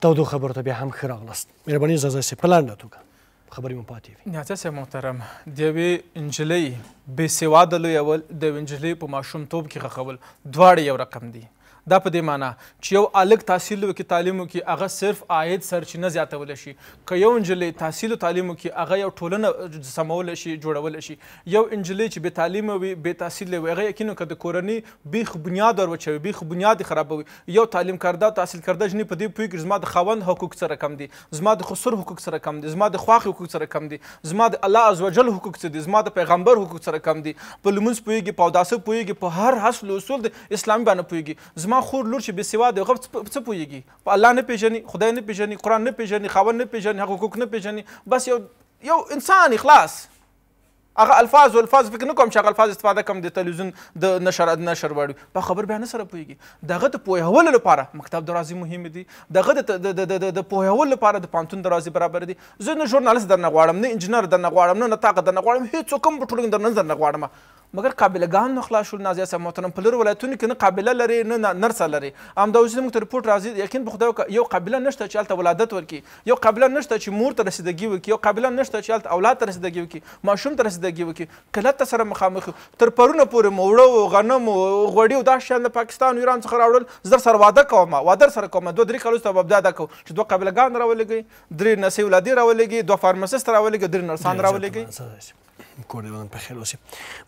تودو خبرو ته بیا هم ښه راغلاست مهرباني اجازه سي په لنډه توګه خبرې مو پاتې وي نیازه صاحب محترم د یوې نجلۍ بې سواده لوی اول د یوې نجلۍ په ماشومتوب کې خښول دواړه یو رقم دي دا په دې معنی چې یو الګ تحصیل وکړي تعلیم وکړي هغه صرف عاید سرچینه زیاتولی شي که یو نجلۍ تحصیل او تعلیم وکړي هغه یو ټولنه سمولی شي جوړولی شي یو نجلۍ چې بې تعلیمه وي بې تحصیل وي هغه یقین که د کورنۍ بیخ بنیاد وروچوي بیخ بنیاد یې خرابوي یو تعلیم کرده او تحصیل کرده جنې په دې پوهېږي زما د خاوند حقوق څه رقم دي زما د خسر حقوق څه رقم دي زما د خواښ حقوق څه رقم دي زما د الله عزوجل حقوق څه دي زما د پیغمبر حقوق څه رقم دي په لمونځ پوهېږي په اوداسه پوهېږي په هر حسل اصول د اسلامي باندې پوهېږي زما زما خور لور چې بې سواده غو څه پوهېږي په الله نه پیژني خدای نه پیژني قرآن نه پیژني خاوند نه پیژني حقوق نه پیژني بس یو یو انسان خلاص هغه الفاظ او الفاظ فکر نه کوم چې هغه الفاظ استفاده کوم د تلویزیون د نشر د نشر وړي په خبر بیان سره پويږي دغه د پوهولو لپاره مکتب درازي مهم دي دغه د د پوهولو لپاره د پانتون درازي برابر دي زه نه ژورنالیست درنه غواړم نه انجنیر درنه غواړم نه طاقت درنه غواړم هیڅ کوم په ټولګي درنه درنه غواړم مګر قابلګان نه خلاص شول نازیه صاحب محترم په لرو ولایتونو کې نه قابله لري نه نرسه لري همدا اوس زموږ ته رپورټ راځي یقین په خدای یو قابله نشته چې هلته ولادت ورکړي یو قابله نشته چې مور ته رسیدګي وکړي یو قابله نشته چې هلته اولاد ته رسیدګي وکړي ماشوم ته رسیدګي وکړي کله ته سره مخامخ تر پرونه پورې مو وړه او غنم او غوړي او دا شیان د پاکستان او ایران څخه راوړل زر سره واده کوم واده سره کوم دوه درې کالو ته وبدا دا کوم چې دوه قابلګان راولګي درې نسې ولادي راولګي دوه فارماسیست راولګي درې نرسان راولګي کوردستان په خیر اوسي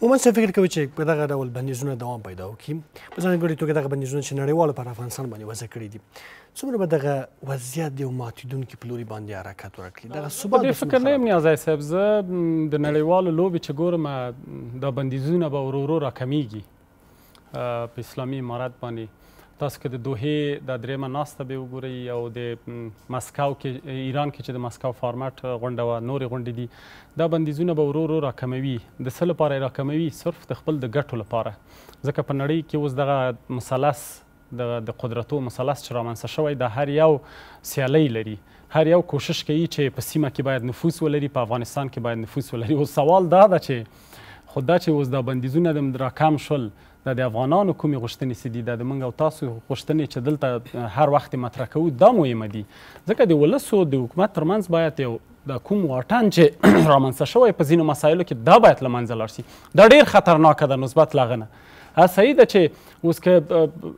مومن څه فکر کوي چې په دغه ډول بندیزونه دوام پیدا وکړي په ځان غوړي توګه دغه بندیزونه چې نړیوال پر افغانستان باندې وځ کړی دي څومره به دغه وضعیت د ماتیدونکو پلوري باندې حرکت ورکړي دغه سبا د فکر نه یم نیازای صاحب زه د نړیوال لوبي چې ګورم د بندیزونه به ورورو راکمیږي په اسلامي امارات باندې تاسو که د دوه د دریمه ناسته به وګورئ او د مسکو کې ایران کې چې د مسکو فارمټ غونډه و نورې غونډې دي دا بندیزونه به ورو ورو راکموي د څه لپاره راکموي صرف د خپل د ګټو لپاره ځکه په نړۍ کې اوس دغه مثلث د د قدرتو مثلث چې رامنځته شوی د هر یو سیالۍ لري هر یو کوشش کوي چې په سیمه کې باید نفوس ولري په افغانستان کې باید نفوس ولري او سوال دا ده چې خو دا چې اوس دا بندیزونه د را کم شول دا د افغانانو کومې غوښتنې چې دي دا د موږ او تاسو غوښتنې چې دلته هر وخت مطرح کوو دا مهمه دي ځکه د ولس او د حکومت ترمنځ باید یو د کوم واټن چې رامنځته شوی په ځینو مسایلو کې دا باید له منځه لاړ شي دا ډېر خطرناکه ده نسبت لغه نه صحیح ده چې اوس که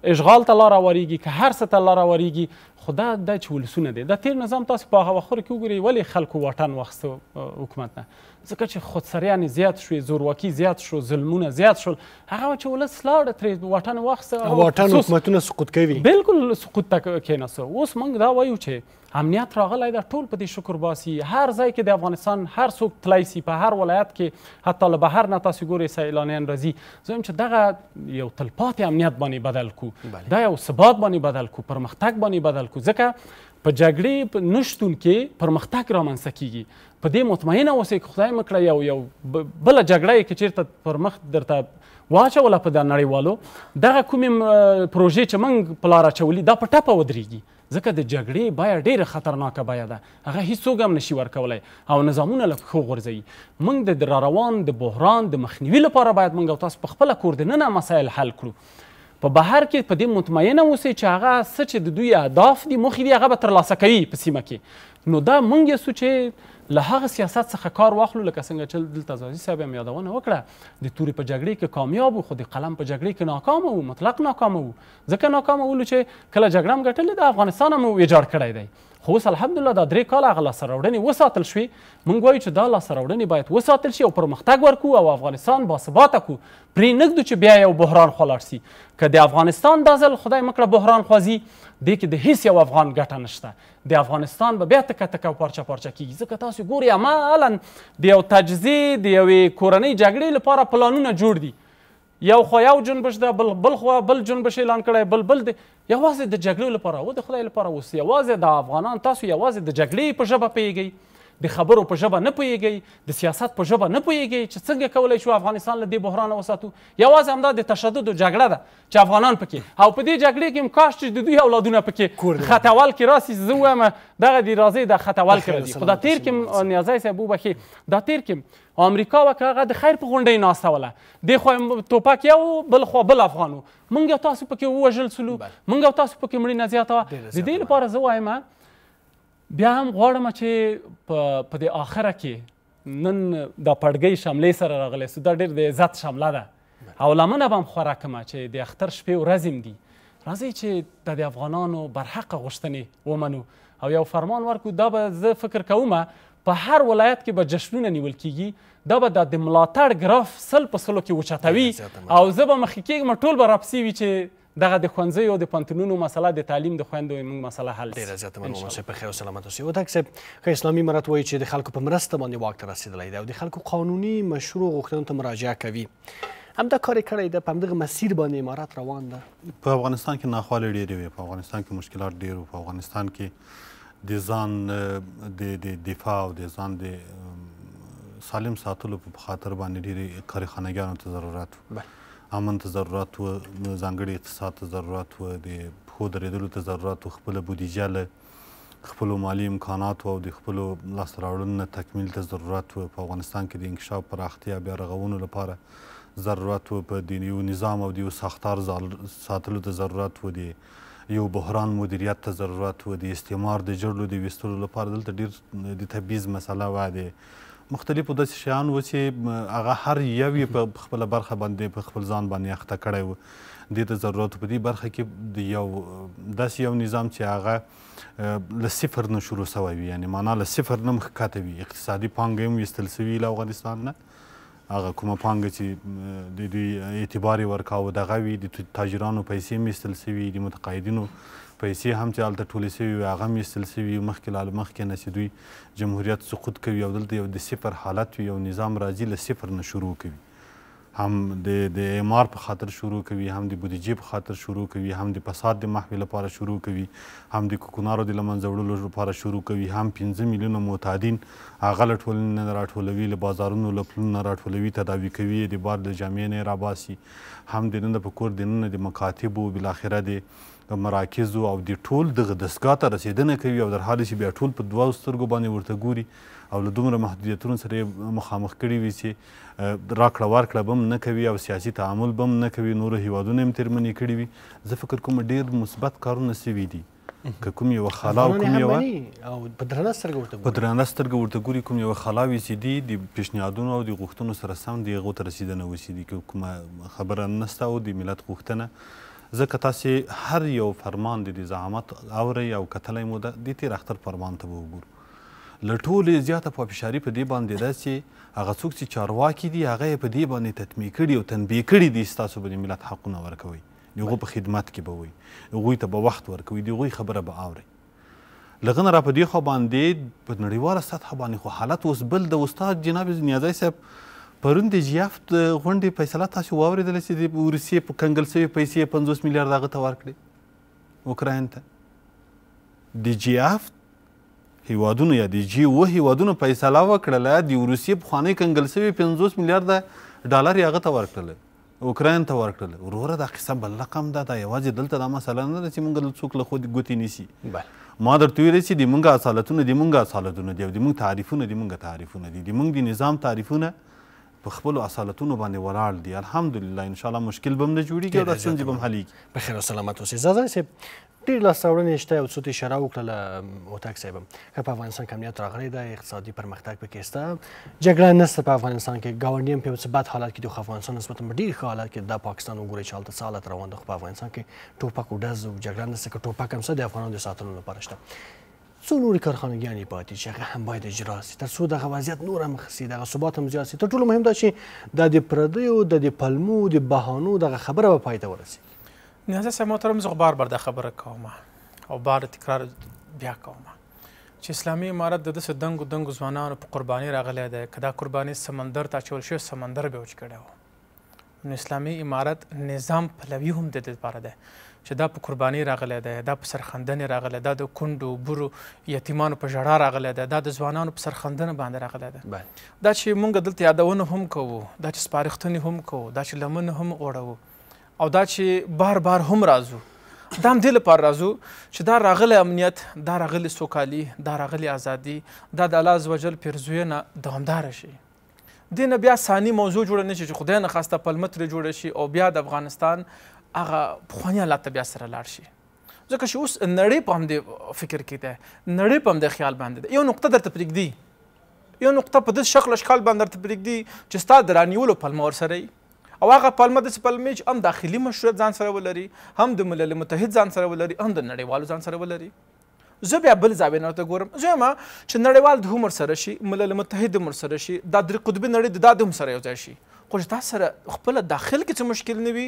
اشغال ته لاره واریږي که هر څه ته لاره واریږي خو دا دا چې ولسونه دي د تیر نظام تاسو په هغه خور کې وګورئ ولې خلکو واټن واخیسته حکومت نه ځکه چې خودسریانې زیات شوې زورواکي زیات شو ظلمونه زیات شول هغه چې ولس لاړه ترې واټن واخیسته واټن حکومتونه سقوط کوي بالکل سقوط ته کېناسته اوس موږ دا وایو چې امنیت راغلی ده ټول په دې شکر باسي هر ځای کې د افغانستان هر څوک تلی سي په هر ولایت کې حتی له بهر نه تاسو ګورئ سیلانیان راځي زه چې دغه یو تلپاتې امنیت باندې بدل کو دا یو ثبات باندې بدل کو پرمختګ باندې بدل کو ځکه په جګړې په نشتون کې پرمختګ رامنځته کیږي په دې مطمئنه اوسئ که خدای مکړه یو یو بله جګړه یې که چېرته پر مخ درته واچوله په دا نړیوالو دغه کومې پروژې چې موږ په لار اچولي دا په ټپه ودرېږي ځکه د جګړې بایه ډیره خطرناکه بایه ده هغه هیڅوک هم نشي ورکولی او نظامونه له پښو غورځوي موږ د راروان د بحران د مخنیوي لپاره باید موږ او تاسو په خپله کور دننه مسایل حل کړو په بهر کې په دې مطمئنه اوسئ چې هغه څه چې د دوی اهداف دي موخې دي هغه به ترلاسه کوي په سیمه کې نو دا موږ یې چې له هغه سیاست څخه کار واخلو لکه څنګه چې دلته ځاځي صاحب هم یادونه وکړه د تورې په جګړې کې کامیاب وو خو د قلم په جګړې کې ناکامه وو مطلق ناکامه وو ځکه ناکامه ولو چې کله جګړه هم ګټلې د افغانستان هم ویجاړ کړی دی خو اوس الحمدلله دا درې کاله هغه لاسته راوړنې وساتل شوې موږ وایو چې دا لاسته راوړنې باید وساتل شي او پرمختګ ورکړو او افغانستان باثباته کړو پرې نږدو چې بیا یو بحران خولاړ سي که د افغانستان دا ځل خدای مکړه بحران خوځي دې کې د هیڅ یو افغان ګټه نشته د افغانستان به بیا تکه تکه پارچه پارچه کیږي ځکه تاسو ګورئ عملا د یو تجزیې د یوې کورنۍ جګړې لپاره پلانونه جوړ دي یو خو یو جنبش ده بل بل خو بل جنبش اعلان کړی بل بل دی یوازې د جګړې لپاره او د خدای لپاره اوس یوازې د افغانان تاسو یوازې د جګړې په ژبه پیږئ د خبرو په ژبه نه پوهیږئ د سیاست په ژبه نه پوهیږئ چې څنګه کولی شو افغانستان له دې بحرانه وساتو یوازې همدا د تشدد او جګړه ده چې افغانان پکې او په دې جګړې کې هم کاش چې د دوی اولادونه پکې خطول کې راسي زه وایم دغه دې راځي د خطول کې راځي خو دا تیر کې نیازی صاحب وبښې دا تیر کې امریکا وکړه هغه د خیر په غونډۍ ناسته وله دې خوا توپک یو بل خوا بل افغان و موږ یو تاسو پکې ووژل سولو موږ یو تاسو پکې مړینه زیاته وه د دې لپاره زه وایم بیا هم غواړم چې په دې آخره کې نن دا پړګۍ شملې سره راغلی سو دا ډېر د عزت شمله ده او لمنه به هم خوره کړمه چې د اختر شپې ورځې دي راځئ چې د افغانانو برحقه غوښتنې ومنو او یو فرمان ورکړو دا به زه فکر کومه په هر ولایت کې به جشنونه نیول کیږي دا به دا د ملاتړ ګراف سل په سلو کې وچتوي او زه به مخکې کېږم ټول به راپسې وي چې دغه د ښوونځیو د پوهنتونونو مسله د تعلیم د خویندو زموږ مسله حل ډېره زیاته مننه صاحب په خیر او سلامت اوسئ هوتک صاحب ښه اسلامي امارت وایي چې د خلکو په مرسته باندې واک ته رسېدلی دی او د خلکو قانوني مشروع غوښتنو ته مراجعه کوي همدا کار یې کړی ده په همدغه مسیر باندې امارت روان ده په افغانستان کې ناخوالې ډېرې وي په افغانستان کې مشکلات ډېر په افغانستان کې د ځان د د دفاع او د ځان د سالم ساتلو په خاطر باندې ډېری کارخانهګانو ته ضرورت امن ته ضرورت و ځانګړي اقتصاد ته ضرورت و د پښو درېدلو ته ضرورت و خپل بودیجه له خپلو مالی امکاناتو او د خپلو لاسته راوړنو نه تکمیل ته ضرورت و په افغانستان کې د انکشاف پراختیا بیا رغونو لپاره ضرورت و په د یو نظام او د یو ساختار ساتلو ته ضرورت و د یو بحران مدیریت ته ضرورت و د استعمار د جړلو د ویستلو لپاره دلته ډیر د تبیز مسله و دی مختلفو داسې شیان و چې هغه هر یو یې په خپله برخه باندې په خپل ځان باندې اخته کړی و دې ته ضرورت په دې برخه کې د یو داسې یو نظام چې هغه له صفر نه شروع سوی وي یعنې معنا له صفر نه مخکښته وي اقتصادي پانګه یې هم ویستل سوي له افغانستان نه هغه کومه پانګه چې د دوی اعتبار یې ورکاوه دغه وي د تاجرانو پیسې مې ایستل سوي د متقاعدینو پیسې هم چې هلته ټولې سوي وي هغه هم ایستل سوي مخکې له مخکې نه چې دوی جمهوریت سقوط کوي او دلته یو د صفر حالت وي یو نظام راځي له صفر نه شروع کوي هم د د ایم آر په خاطر شروع کوي هم د بودیجې په خاطر شروع کوي هم د فساد د محو لپاره شروع کوي هم د کوکنارو د لمنځه وړلو لپاره شروع کوي هم 15 میلیونه معتادین هغه له ټولنې نه راټولوي له بازارونو له پلونو نه راټولوي تداوي کوي د بار د جامې نه راباسي هم د نن په کور د نن د مکاتبو بالاخره د مراکزو او د ټول دغه دستګاه ته رسیدنه کوي او در حال چې بیا ټول په دوه سترګو باندې ورته ګوري او له دومره محدودیتونو سره مخامخ کړي وي چې راکړه ورکړه به هم نه کوي او سیاسي تعامل به هم نه کوي نورو هیوادونه هم تېرمنې کړي وي زه فکر کوم ډېر مثبت کارونه سوي دي که کوم یو خلا او کوم یو او په درنه سترګه ورته په درنه سترګه ورته ګوري کوم یو خلا وي چې دی د پیشنهادونو او د غوښتنو سره سم دی غو تر رسیدنه وسی دی کومه خبره نسته او د ملت غوښتنه ځکه تاسو هر یو فرمان د زعامت اوري او کتلې مو د تیر اختر فرمان ته وګورئ له ټولې زیاته پافشاري په دې باندې ده چې هغه څوک چې چارواکي دي هغه یې په دې باندې تطمیع کړي او تنبیه کړي دي ستاسو باندې ملت حقونه ورکوي د هغو په خدمت کې به وي هغوی ته به وخت ورکوي د هغوی خبره به اوري لغه نه را په دې خوا باندې په نړیواله سطحه باندې خو حالت اوس بل د استاد جناب نیازی صاحب پرون د جیافت غونډې فیصله تاسو واورېدله چې د روسیې په کنګل سوې پیسې پنځوس میلیارد هغه ته ورکړې اوکراین ته د جیافت هیوادونو یا د جی اوه هیوادونو فیصله وکړله د روسیې پخوانی کنګل سوي پنځوس میلیارده ډالر یې هغه ته ورکړل اوکراین ته ورکړل وروره دا قصه بل رقم ده دا یوازې دلته دا مسله نه ده چې موږ دلته څوک له خودې ګوتې نیسي بله ما درته ویلی چې د مونږ اصالتونه د مونږ اصالتونه دي او د مونږ تعریفونه د مونږ تعریفونه دي د مونږ د نظام تعریفونه په خپل اصالتونو باندې ولاړ دي الحمدلله ان شاء الله مشکل به نه جوړیږي او د ستونزې به حلیږي په خیر او سلامت اوسئ زازر صاحب ډېر لاسوړنې شته او څه اشاره وکړله هوتک صاحب که په افغانستان کې امنیت راغلی دی اقتصادي پرمختګ پکې شته جګړه نشته په افغانستان کې ګاونډي هم په یو څه بد حالت کې دي خو افغانستان نسبتا په ډېر ښه حالت کې دا پاکستان وګورئ چې هلته څه حالت روان دی خو په افغانستان کې ټوپک وډز او جګړه نشته که ټوپک هم څه د افغانانو د ساتلو لپاره شته څو نورې کارخانهګانې پاتې چې هغه هم باید اجرا سي تر څو دغه وضعیت نور هم ښه سي دغه ثبات هم زیات سي تر ټولو مهم دا چې دا د پردیو د د پلمو د بهانو دغه خبره به پای ته ورسي نیاز صاحب محترم زه بار بار دا خبره کوم او بار تکرار بیا کوم چې اسلامي امارت د داسې دنګو دنګو ځوانانو په قرباني راغلی دی که دا قرباني سمندر ته اچول شوی سمندر به وچ کړی و نو اسلامي امارت نظام پلوي هم د دې لپاره دی چې دا په قرباني راغلی دی دا په سرخندنې راغلی دا د کونډو برو یتیمانو په ژړا راغلی دی دا د ځوانانو په سرخندنه باندې راغلی دی دا چې موږ دلته یادونه هم کوو دا چې سپارښتنې هم کوو دا چې لمن هم اوړو او دا چې بار بار هم راځو دا هم دې لپاره راځو چې دا راغلی امنیت دا راغلی سوکالي دا راغلی ازادي دا د الله عزوجل پیرزوینه دوامداره شي دې نه بیا ثاني موضوع جوړه نه شي چې خدای نه خواسته پلمه ترې جوړه شي او بیا د افغانستان هغه پخواني حالات ته بیا سره لاړ شي ځکه چې اوس نړۍ په همدې فکر کې ده نړۍ په همدې خیال باندې ده یو نقطه درته پرېږدي یو نقطه په داسې شکل اشکال باندې درته پرېږدي چې ستا د رانیولو پلمه ورسره وي او هغه پلمه داسې پلمې چې هم داخلي مشروعیت ځان سره ولري هم د ملل متحد ځان سره ولري هم د نړیوالو ځان سره ولري زه بیا بل زاویې نه ورته ګورم زه یم چې نړیوال د هم ورسره شي ملل متحد هم ورسره شي دا درې قطبي نړۍ د دا د هم سره یو ځای شي خو چې تاسو سره خپل داخل کې څه مشکل نه وي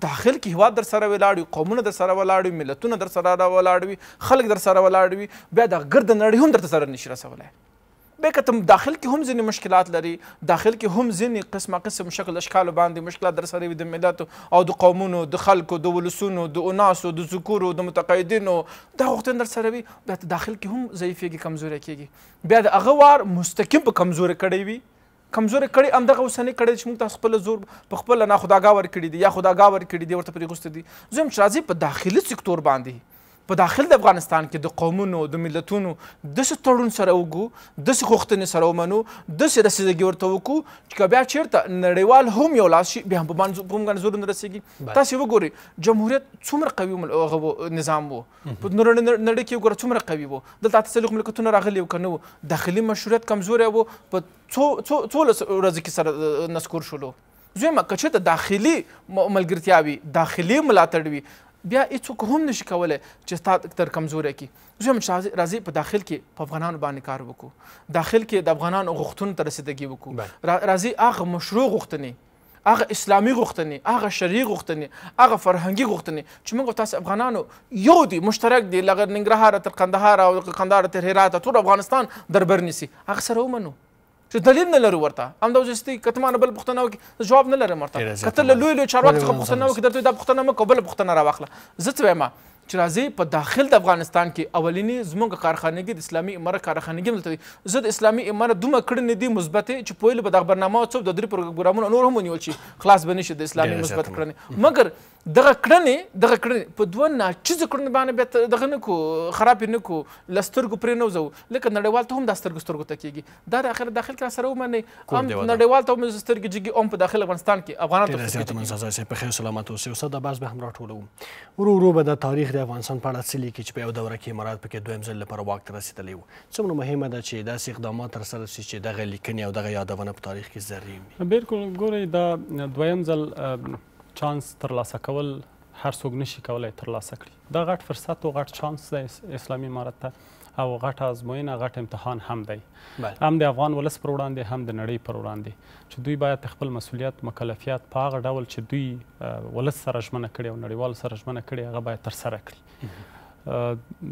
داخل کې هوا در سره ولاړ وي قومونه در سره ولاړ وي ملتونه در سره ولاړ وي خلک در سره ولاړ وي بیا د ګرد نړۍ هم در سره نشي رسولی بیا که تم داخل کې هم ځینې مشکلات لري داخل کې هم ځینې قسمه قسم شکل اشکالو باندې مشکلات در سره وي د ملتو او د قومونو د خلکو د ولسونو د اناسو د ذکورو د متقاعدینو دا غوښتنې در سره وي بیا ته داخل کې هم ضعیفېږي کمزوری کېږي بیا د هغه وار مستقیم په کمزوری کړی وي کمزورې کړي همدغه اوسنۍ کړي چې موږ تاسو خپله زور په خپله ناخداګاه ورکړي دي یا خداګاه ورکړي دي ورته پرې غوښتي دي زه یم چې راځي په داخلي سکتور باندې په داخل د افغانستان کې د قومونو د ملتونو داسې تړون سره وګو داسې غوښتنې سره ومنو داسې رسیدګي ورته وکړو چې بیا چېرته نړیوال هم یو لاس شي بیا هم په باندې زور نه رسېږي تاسې وګورئ جمهوریت څومره قوي هغه نظام و په نړۍ کې وګوره څومره قوي و دلته اته څلوېښت ملکتونه راغلي وو که نه وو داخلي مشروعیت کمزوری و په څولس ورځو کې سره نسکور شولو زویمه که چېرته داخلي ملګرتیا وي داخلي ملاتړ وي بیا هیڅوک هم نشي کولی چې ستا تر کمزورۍ کې زه هم راځي په داخل کې په افغانانو باندې کار وکړو داخل کې د افغانانو غوښتنو ته رسیدګي وکړو راځي هغه مشروع غوښتنې هغه اسلامي غوښتنې هغه شرعي غوښتنې هغه فرهنګي غوښتنې چې موږ تاسو افغانانو یو دي مشترک دي لکه ننګرهار تر قندهار او قندهار تر هرات ټول افغانستان دربر نیسي هغه سره ومنو چې دلیل نه لرو ورته همدا اوس استي کته مانه بل پښتنه وکي جواب نه لرم ورته کته لوی لوی چارواکو څخه پښتنه وکي درته د پښتنه مکو بل پښتنه راوخله زه څه وایم چې راځي په داخل د افغانستان کې اولینی زموږ کارخانګي د اسلامي امارت کارخانګي ملته زه د اسلامي امارت دومره کړنې دي مثبت چې په لبه د برنامه څو د درې پروګرامونو نور هم نیول شي خلاص بنې شي د اسلامي مثبت کړنې مګر دغه کړنې دغه کړنې په دوه ناچیز کړنې باندې به دغه نه کو خراب نه کو لسترګو پرې نه وزو لکه نړیوال ته هم د سترګو سترګو ته کیږي دا د اخر داخل کې سره ومنې هم نړیوال ته هم سترګې جګي هم په داخل افغانستان کې افغانان ته په خیر سلامت اوسئ استاد عباس به هم راټولو ورو ورو به د تاریخ د افغانستان په اړه څه لیکي چې په یو دوره کې امارات پکې دویم ځل لپاره واک ته رسېدلی و څومره مهمه ده چې داسې اقدامات ترسره سي چې دغه لیکنې او دغه یادونه په تاریخ کې ضروري وي بالکل ګورئ دا دویم ځل چانس ترلاسه کول هر څوک نشي کولای ترلاسه کړي دا غټ فرصت او غټ چانس دی اسلامي امارات ته او غټه ازموینه غټ امتحان هم دی هم د افغان ولس پر وړاندې هم د نړۍ پر وړاندې چې دوی باید خپل مسولیت مکلفیت په هغه ډول چې دوی ولس سره ژمنه کړي او نړیوال سره ژمنه کړي هغه باید تر سره کړي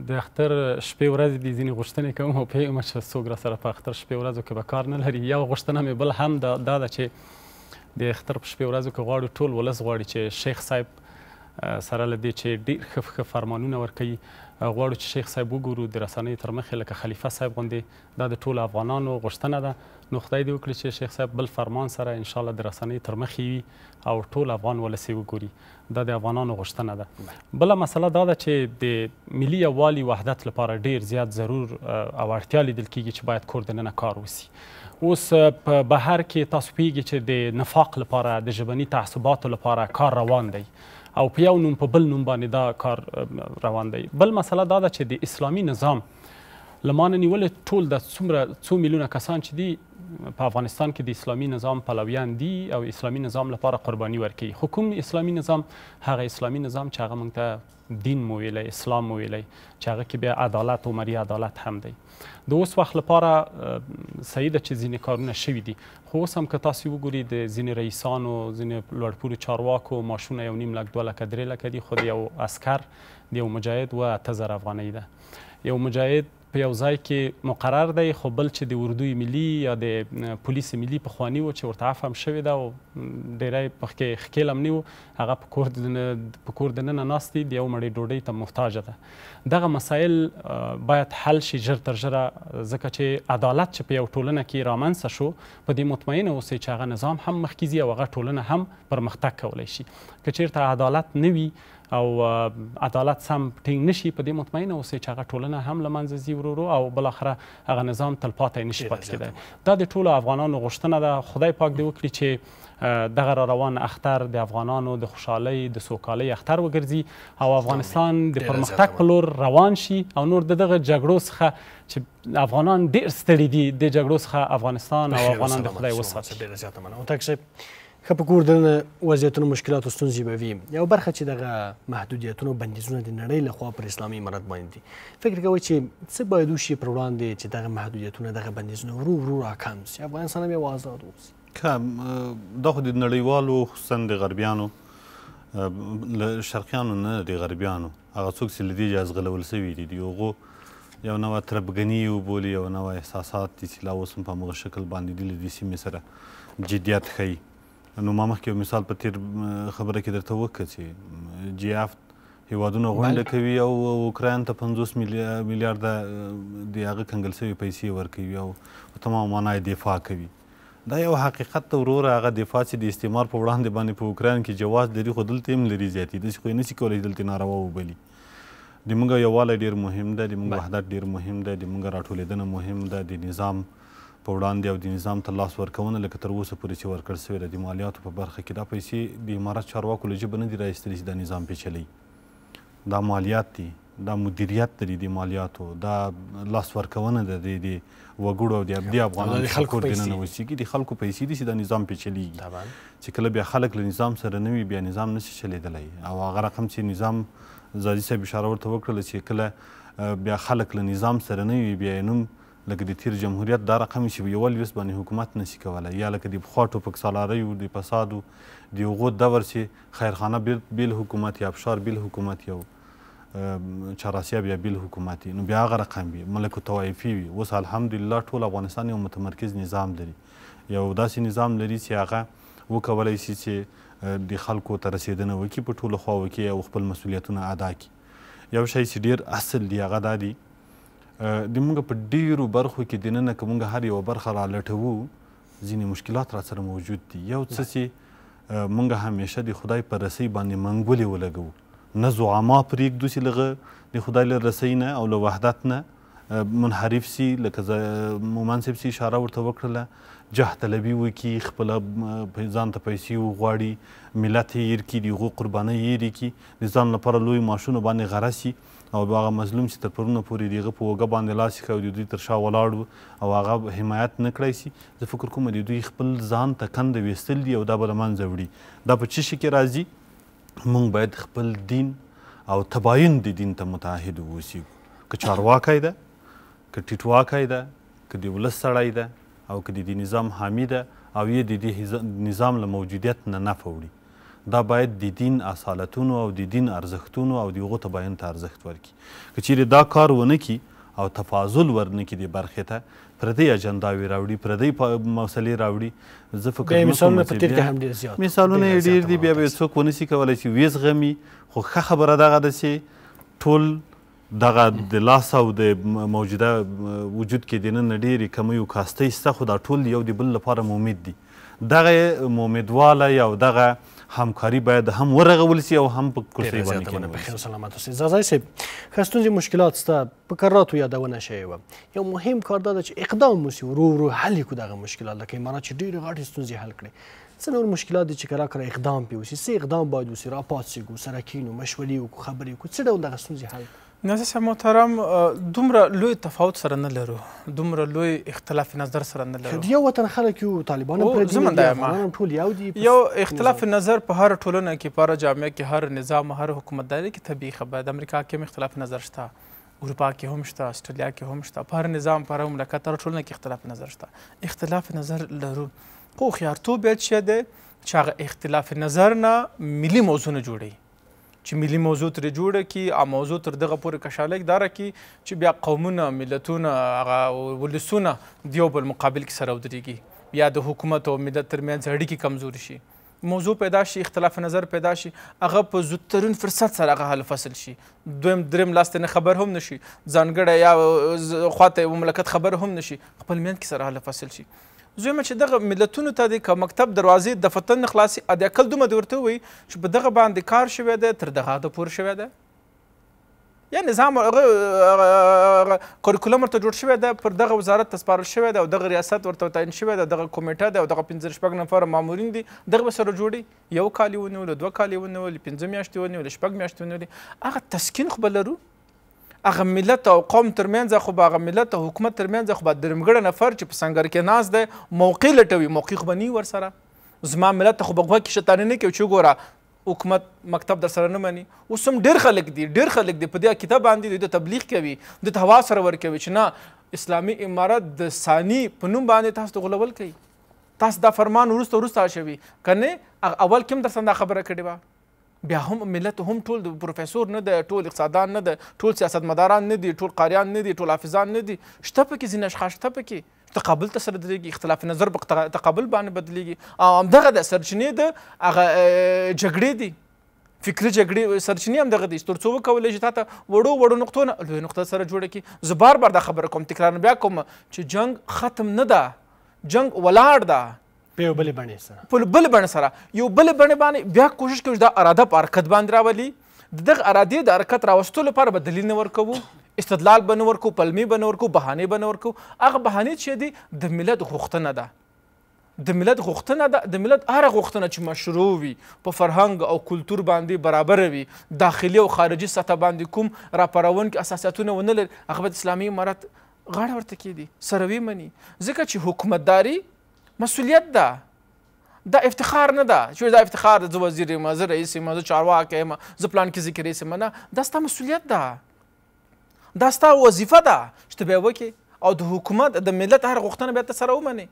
د اختر شپې ورځې د ځینې غوښتنې کوم او پیغمه چې څوک را سره په اختر شپې ورځو کې به کار نه لري یو غوښتنه مې بل هم دا ده چې د اختر په شپې ورځو کې غواړو ټول ولس غواړي چې شیخ صاحب سره له دې چې ډېر ښه ښه فرمانونه ورکوي غواړو چې شیخ صاحب وګورو د رسنۍ تر مخې لکه خلیفه صاحب غوندې دا د ټولو افغانانو غوښتنه ده نو خدای دې وکړي چې شیخ صاحب بل فرمان سره ان شاء الله د رسنۍ تر مخې وي او ټول افغان ولسی وګوري دا د افغانانو غوښتنه ده بل مسله دا ده چې د ملي یووالي وحدت لپاره ډیر زیات ضرور او اړتیا لیدل کیږي چې باید کور دننه کار وسی اوس په بهر کې تاسو پیږي چې د نفاق لپاره د ژبني تعصباتو لپاره کار روان دی او په یو نوم په بل نوم باندې دا کار روان دی بل مسله دا ده چې د اسلامي نظام لمانه نیول ټول د څومره څو میلیونه کسان چې دي په افغانستان کې د اسلامي نظام پلویان دي او اسلامي نظام لپاره قرباني ورکوي خو کوم اسلامي نظام هغه اسلامي نظام چې هغه موږ ته دین مو ویلی اسلام مو ویلی چې هغه کې بیا عدالت او مري عدالت هم دی د اوس وخت لپاره صحیح ده چې ځینې کارونه شوي دي خو اوس هم که تاسو وګورئ د ځینې رئیسانو ځینې لوړپوړو چارواکو معاشونه یو نیم لک دوه لکه درې لکه دي خو د یو عسکر د یو مجاهد و اته زره افغانۍ ده یو مجاهد په یو ځای کې مقرر دی خو بل چې د اردوی ملي یا د پولیس ملي پخوانی و چې ورته عفم شوې ده او ډیری پکې ښکیل هم نه و هغه په کور په کور دننه ناست دي د یو مړۍ ډوډۍ ته محتاجه ده دغه مسایل باید حل شي ژر تر ژره ځکه چې عدالت چې په یو ټولنه کې رامنځته شو په دې مطمئنه اوسئ چې هغه نظام هم مخکې ځي او هغه ټولنه هم پرمختګ کولی شي که چیرته عدالت نه وي او عدالت سم ټینګ نشي په دې مطمئنه اوسئ چې هغه ټولنه هم له منځه ځي ورو او بل اخره هغه نظام تلپاتې نشي پاتې کېدای دا د ټولو افغانانو غوښتنه ده خدای پاک دې وکړي چې دغه روان اختر د افغانانو د خوشحالۍ د سوکالۍ اختر وګرځي او افغانستان د پرمختګ په لور روان شي او نور دغه جګړو څخه چې افغانان ډېر ستړي دي د جګړو څخه افغانستان او افغانان د خدای وساتي ډېر زیاته مننه خه په کور دننه وضعیتونو مشکلاتو ستونزې به وي یو برخه چې دغه محدودیتونو بندیزونه د نړۍ لخوا پر اسلامي امارت باندې دي فکر کوئ چې څه باید وشي پر وړاندې چې دغه محدودیتونه دغه بندیزونه ورو ورو راکم شي افغانستان هم یو آزاد اوسي کم دا خو د نړیوالو خصوصا د غربیانو شرقیانو نه د غربیانو هغه څوک چې لدی جاز غلول سوي دي دی هغه یو نوې تربګنی یو بولی یو نوې احساسات دي چې لا اوس په مغه شکل باندې دي لدی سیمه سره جدیت خي نو ما مخکې مثال په تیر خبره کې درته وکړه چې جی اف هیوادونه غونډه کوي او اوکراین ته 50 میلیارډ د هغه کنګل شوی پیسې ورکوي او تمام معنا دفاع کوي دا یو حقیقت ته ورور هغه دفاع چې د استعمار په وړاندې باندې په اوکراین کې جواز لري خو دلته هم لري زیاتې داسې خو یې نشي کولی دلته ناروا وبلي د موږ یووالی ډېر مهم ده د موږ وحدت ډېر مهم ده د موږ راټولېدنه مهم ده د نظام په وړاندې او د نظام ته لاس ورکونه لکه تر اوسه پورې چې ورکړ سوې ده د مالیاتو په برخه کې دا پیسې د امارت چارواکو له ژبه نه دي راایستلی چې دا نظام پیچلی دا مالیات دي دا مدیریت لري د مالیاتو دا لاس ورکونه ده د وګړو او د ابدي افغانانو خلکو د ننوسیږي د خلکو پیسې دي چې دا نظام پیچلیږي چې کله بیا خلک له نظام سره نه وي بیا نظام نشي چلیدلی او هغه رقم چې نظام زادي صاحب اشاره ورته وکړله چې کله بیا خلک له نظام سره نه وي بیا یې نوم لکه د تیر جمهوریت دا رقم چې په یوه لویس باندې حکومت نشي کولی یا لکه د پخوا ټوپک سالاریو د فسادو د هغو دور چې خیرخانه بیل حکومت یا ابشار بیل حکومت یا چاراسیا بیا بیل حکومت نو بیا هغه رقم وي ملک توایفي وي اوس الحمدلله ټول افغانستان یو متمرکز نظام لري یو داسې نظام لري چې هغه وکولی شي چې د خلکو ته رسېدنه وکړي په ټولو خواو کې او خپل مسؤلیتونه ادا کړي یو شی چې ډېر اصل دی هغه دا دی د موږ په ډیرو برخو کې د نن کومه هر یو برخه را لټوو ځینې مشکلات را سره موجود دي یو څه چې موږ همیشه د خدای پر رسی باندې منګولې ولګو نه زعما پرېږدو چې لغه د خدای له رسۍ نه او له وحدت نه منحرف سي لکه منصب سي اشاره ورته وکړله جه طلبي وکي خپل ځان ته پیسې وغواړي ملت یې هیر کړي د هغو قربانۍ هیرې کړي د ځان لپاره لوی معاشونه باندې غره سي او هغه مظلوم چې تر پرونه پورې د هغه په وګه باندې لاس ښه او د دوی تر شا ولاړ او هغه حمایت نه کړی سي زه فکر کوم د دوی خپل ځان ته کنده ویستل دي او دا به له منځه وړي دا په څه شي کې راځي موږ باید خپل دین او تباین د دین ته متعهد اوسیږو که چارواکی ده که ټیټواکی ده که د ولس سړی ده او که د دې نظام حامی ده او یې د دې نظام له موجودیت نه نفع وړي دا باید د دین اصالتونو او د دین ارزښتونو او د هغو تباین ته ارزښت ورکړي که چیرې دا کار ونه کړي او تفاضل ورنه کړي دې برخې ته پردی اجنداوې راوړي پردی مسلې راوړي زه فکر مثالونه په تیر کې هم ډېر زیات مثالونه یې ډېر دي بیا به یې څوک ونسي کولی چې ویزغمي خو ښه خبره دغه ده چې ټول دغه د لاس او د موجوده وجود کې د نن ډېرې کمیو کاستۍ شته خو دا ټول یو د بل لپاره مومید دي دغه مومیدواله یا دغه همکاري باید هم ورغول سي او هم په کرسۍ باندې کېنول سي په خیر سلامت اوسئ زازای صاحب ښه ستونزې مشکلات سته په کراتو یادونه شوې وه یو مهم کار دا ده چې اقدام وسي ورو ورو حل کړو دغه مشکلات لکه عمارات چې ډېرې غټې ستونزې حل کړي څه نور مشکلات دي چې کرا کرا اقدام پې وسي څه اقدام باید وسي راپاڅېږو سره کښېنو مشورې وکړو خبرې وکړو څه ډول دغه ستونزې حل کړو ناسه محترم دومره لوی تفاوت سره نه لرو دومره لوی اختلاف نظر سره نه لرو یو وطن خلک یو طالبان پر دي ټول یو دي یو اختلاف نظر په هر ټولنه کې په هر جامعه کې هر نظام هر حکومتداري کې طبيعي خبره د امریکا کې هم اختلاف نظر شته اروپا کې هم شته استرالیا کې هم شته په هر نظام په هر مملکت هر ټولنه کې اختلاف نظر شته اختلاف نظر لرو خو خيارتوب چې ده چې هغه اختلاف نظر نه ملي موضوع نه جوړي چې ملي موضوع ترې جوړه کی او موضوع تر دغه پورې کشالک داره کی چې بیا قومونه ملتونه هغه ولسونه د یو بل مقابل کې سره ودرېږي یا د حکومت او ملت ترمنځ اړیکې کمزورې شي موضوع پیدا شي اختلاف نظر پیدا شي هغه په زودترین فرصت سره هغه حل فصل شي دویم دریم لاستې نه خبر هم نشي ځانګړی یا خواته مملکت خبر هم نشي خپل میند کې سره حل فصل شي زوی مې چې دغه ملتونو ته دی که مکتب دروازې د فتن خلاصي د عقل دومره ورته ووایي چې په دغه باندې کار شوی دی تر دغه حده پورې شوی دی یا نظام کریکولم ورته جوړ شوی ده پر دغه وزارت ته سپارل شوی ده او دغه ریاست ورته تعین شوی ده دغه کمیټه ده او دغه پنځه شپږ نفره مامورین دي دغه به سره جوړي یو کال یې ونیول دوه کال یې ونیول پنځه میاشتې ونیول شپږ میاشتې ونیول هغه تسکین خو به لرو هغه ملت او قوم ترمنځ خو به هغه ملت او حکومت ترمنځ خو به درمګړه نفر چې په سنګر کې ناز دی موقع لټوي موقع خو به نه ور سره زما ملت خو به غوږ کې شیطاني نه کوي چې ګوره حکومت مکتب در سره نه مني اوس هم ډېر خلک دي ډېر خلک دي په دې کتاب باندې دوی ته تبلیغ کوي دوی ته هوا سره ورکوي چې نه اسلامي امارت د ثاني په نوم باندې تاسو ته غولول کوي تاسو دا فرمان وروسته وروسته اچوي کنه اول کوم در سره خبره کړې وه بیا هم ملت هم ټول د پروفیسور نه د ټول اقتصادان نه د ټول سیاستمداران نه دي ټول قاریان نه دي ټول حافظان نه دي شته پکې ځینې اشخاص شته پکې تقابل ته سره درېږي اختلاف نظر په تقابل باندې بدلیږي او همدغه د سرچینې د هغه جګړې دي فکري جګړې سرچینې هم دغه دي تر څو وکولی شي تا ته وړو وړو نقطو نه لویه نقطه سره جوړه کړي زه بار بار دا خبره کوم تکرار بیا کوم چې جنگ ختم نه ده جنگ ولاړ ده په یو بل بڼې سره په بل بڼ سره یو بل بڼ باندې بیا کوشش کوي دا اراده په حرکت باندې راولي د دغه ارادې د حرکت راوستلو لپاره به دلیل نه ورکوو استدلال به نه ورکوو پلمې به نه ورکوو بهانې به نه ورکوو هغه بهانې چې دي د ملت غوښتنه ده د ملت غوښتنه ده د ملت هر غوښتنه چې مشروع وي په فرهنګ او کلتور باندې برابر وي داخلي او خارجي سطح باندې کوم راپارون کې اساسیتونه ونه لري هغه به د اسلامي امارت غاړه ورته کیدي سروي مني ځکه چې حکومتداري مسولیت ده دا افتخار نه ده چې دا افتخار ده زه وزیر یم زه رئیس یم زه چارواکی یم زه پلان کې ذکر رئیس یم نه دا ستا مسؤلیت ده دا ستا وظیفه ده چې ته بیا وکړې او د حکومت د ملت هر غوښتنه بیا ته سره ومنې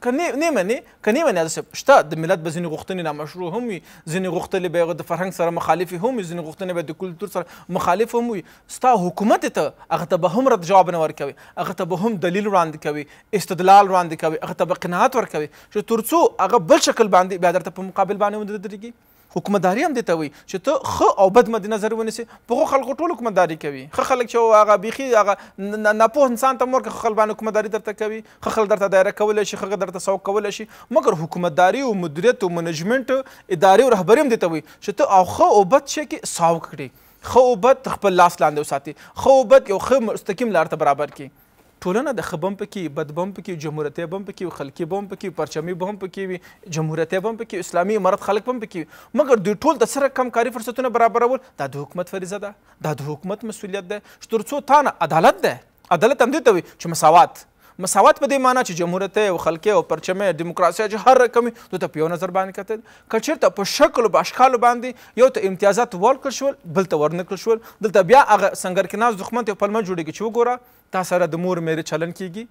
کني نه مني کني مني دا شته د ملت به ځینې غوښتنې نامشروع هم وي ځینې غوښتنې به د فرهنګ سره مخالفې هم وي ځینې غوښتنې به د کلتور سره مخالف هم وي ستا حکومت ته هغه ته به هم رد جواب نه ورکوي هغه ته به هم دلیل وړاندې کوي استدلال وړاندې کوي هغه ته به قناعت ورکوي چې تر څو هغه بل شکل باندې بیا درته په مقابل باندې ودرېږي حکومتداري هم دې ته وایي چې ته ښه او بد مد نظر ونیسي پخو خلکو ټول حکومتداري کوي ښه خلک چې هغه بیخي هغه ناپوه انسان ته مور ښه خلک باندې حکومتداري درته کوي ښه خلک درته دایره کولی شي ښه درته سوق کولی شي مګر حکومتداري او مدیریت او منجمنټ ادارې او رهبري هم دې ته وایي چې ته او ښه او بد شی کې سوق کړي ښه او بد خپل لاس لاندې وساتي ښه او بد یو ښه مستقیم لار ته برابر کړي ټولنه د خبم پکې بدبم پکې جمهوریتي بم پکې خلکی بم پکې پرچمی بم پکې جمهوریتي بم پکې اسلامي امارت خلک بم پکې مګر دوی ټول د سره کم کاری فرصتونه برابرول دا د حکومت فریضه ده دا د حکومت مسولیت ده ترڅو تا نه عدالت ده عدالت هم دې ته وي چې مساوات مساوات په دې معنی چې جمهوریت او خلکې او پرچمې ډیموکراسي چې هر رقم دوی ته په یو نظر باندې کتل که چېرته په شکل او اشکالو باندې یو ته امتیازات ورکړل شول بل ته ورنکړل شول دلته بیا هغه سنګرکې ناز دښمن ته پلمه جوړېږي چې وګوره تا سره د مور مېرې چلن کیږي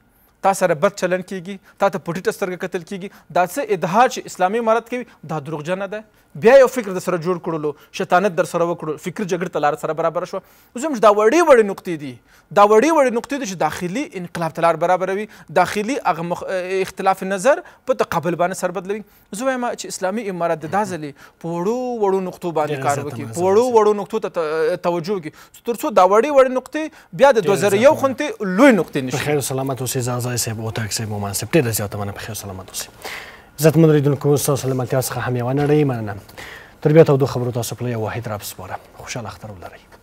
تا سره بد چلن کیږي تا ته پټیټه سترګه کتل کیږي دا څه ادعا چې اسلامي امارت کوي دا دروغجنه ده بیا یو فکر در سره جوړ کړلو شیطانت در سره وکړو فکر جګړې ته لار سره برابر شو اوس هم دا وړې وړې نقطې دي دا وړې وړې نقطې دي چې داخلي انقلاب ته لار برابروي داخلي هغه مخ... اختلاف نظر په تقابل باندې سر بدلوي زه وایم چې اسلامي امارات د دا ځلې په وړو وړو نقطو باندې کار وکړي په وړو وړو نقطو ته توجه وکړي تر څو دا وړې وړې نقطې بیا د 2001 خونتې لوی نقطې نشي خیر سلامت اوسئ ځان ځای صاحب اوتاک صاحب مومن صاحب ډېر زیاته مننه په خیر سلامت اوسئ زتمن ریدونکو تاسو له ملتیا څخه هم یو نړۍ مننه تر بیا تاسو خبرو تاسو په یو واحد راب سپاره خوشاله اختر ولرئ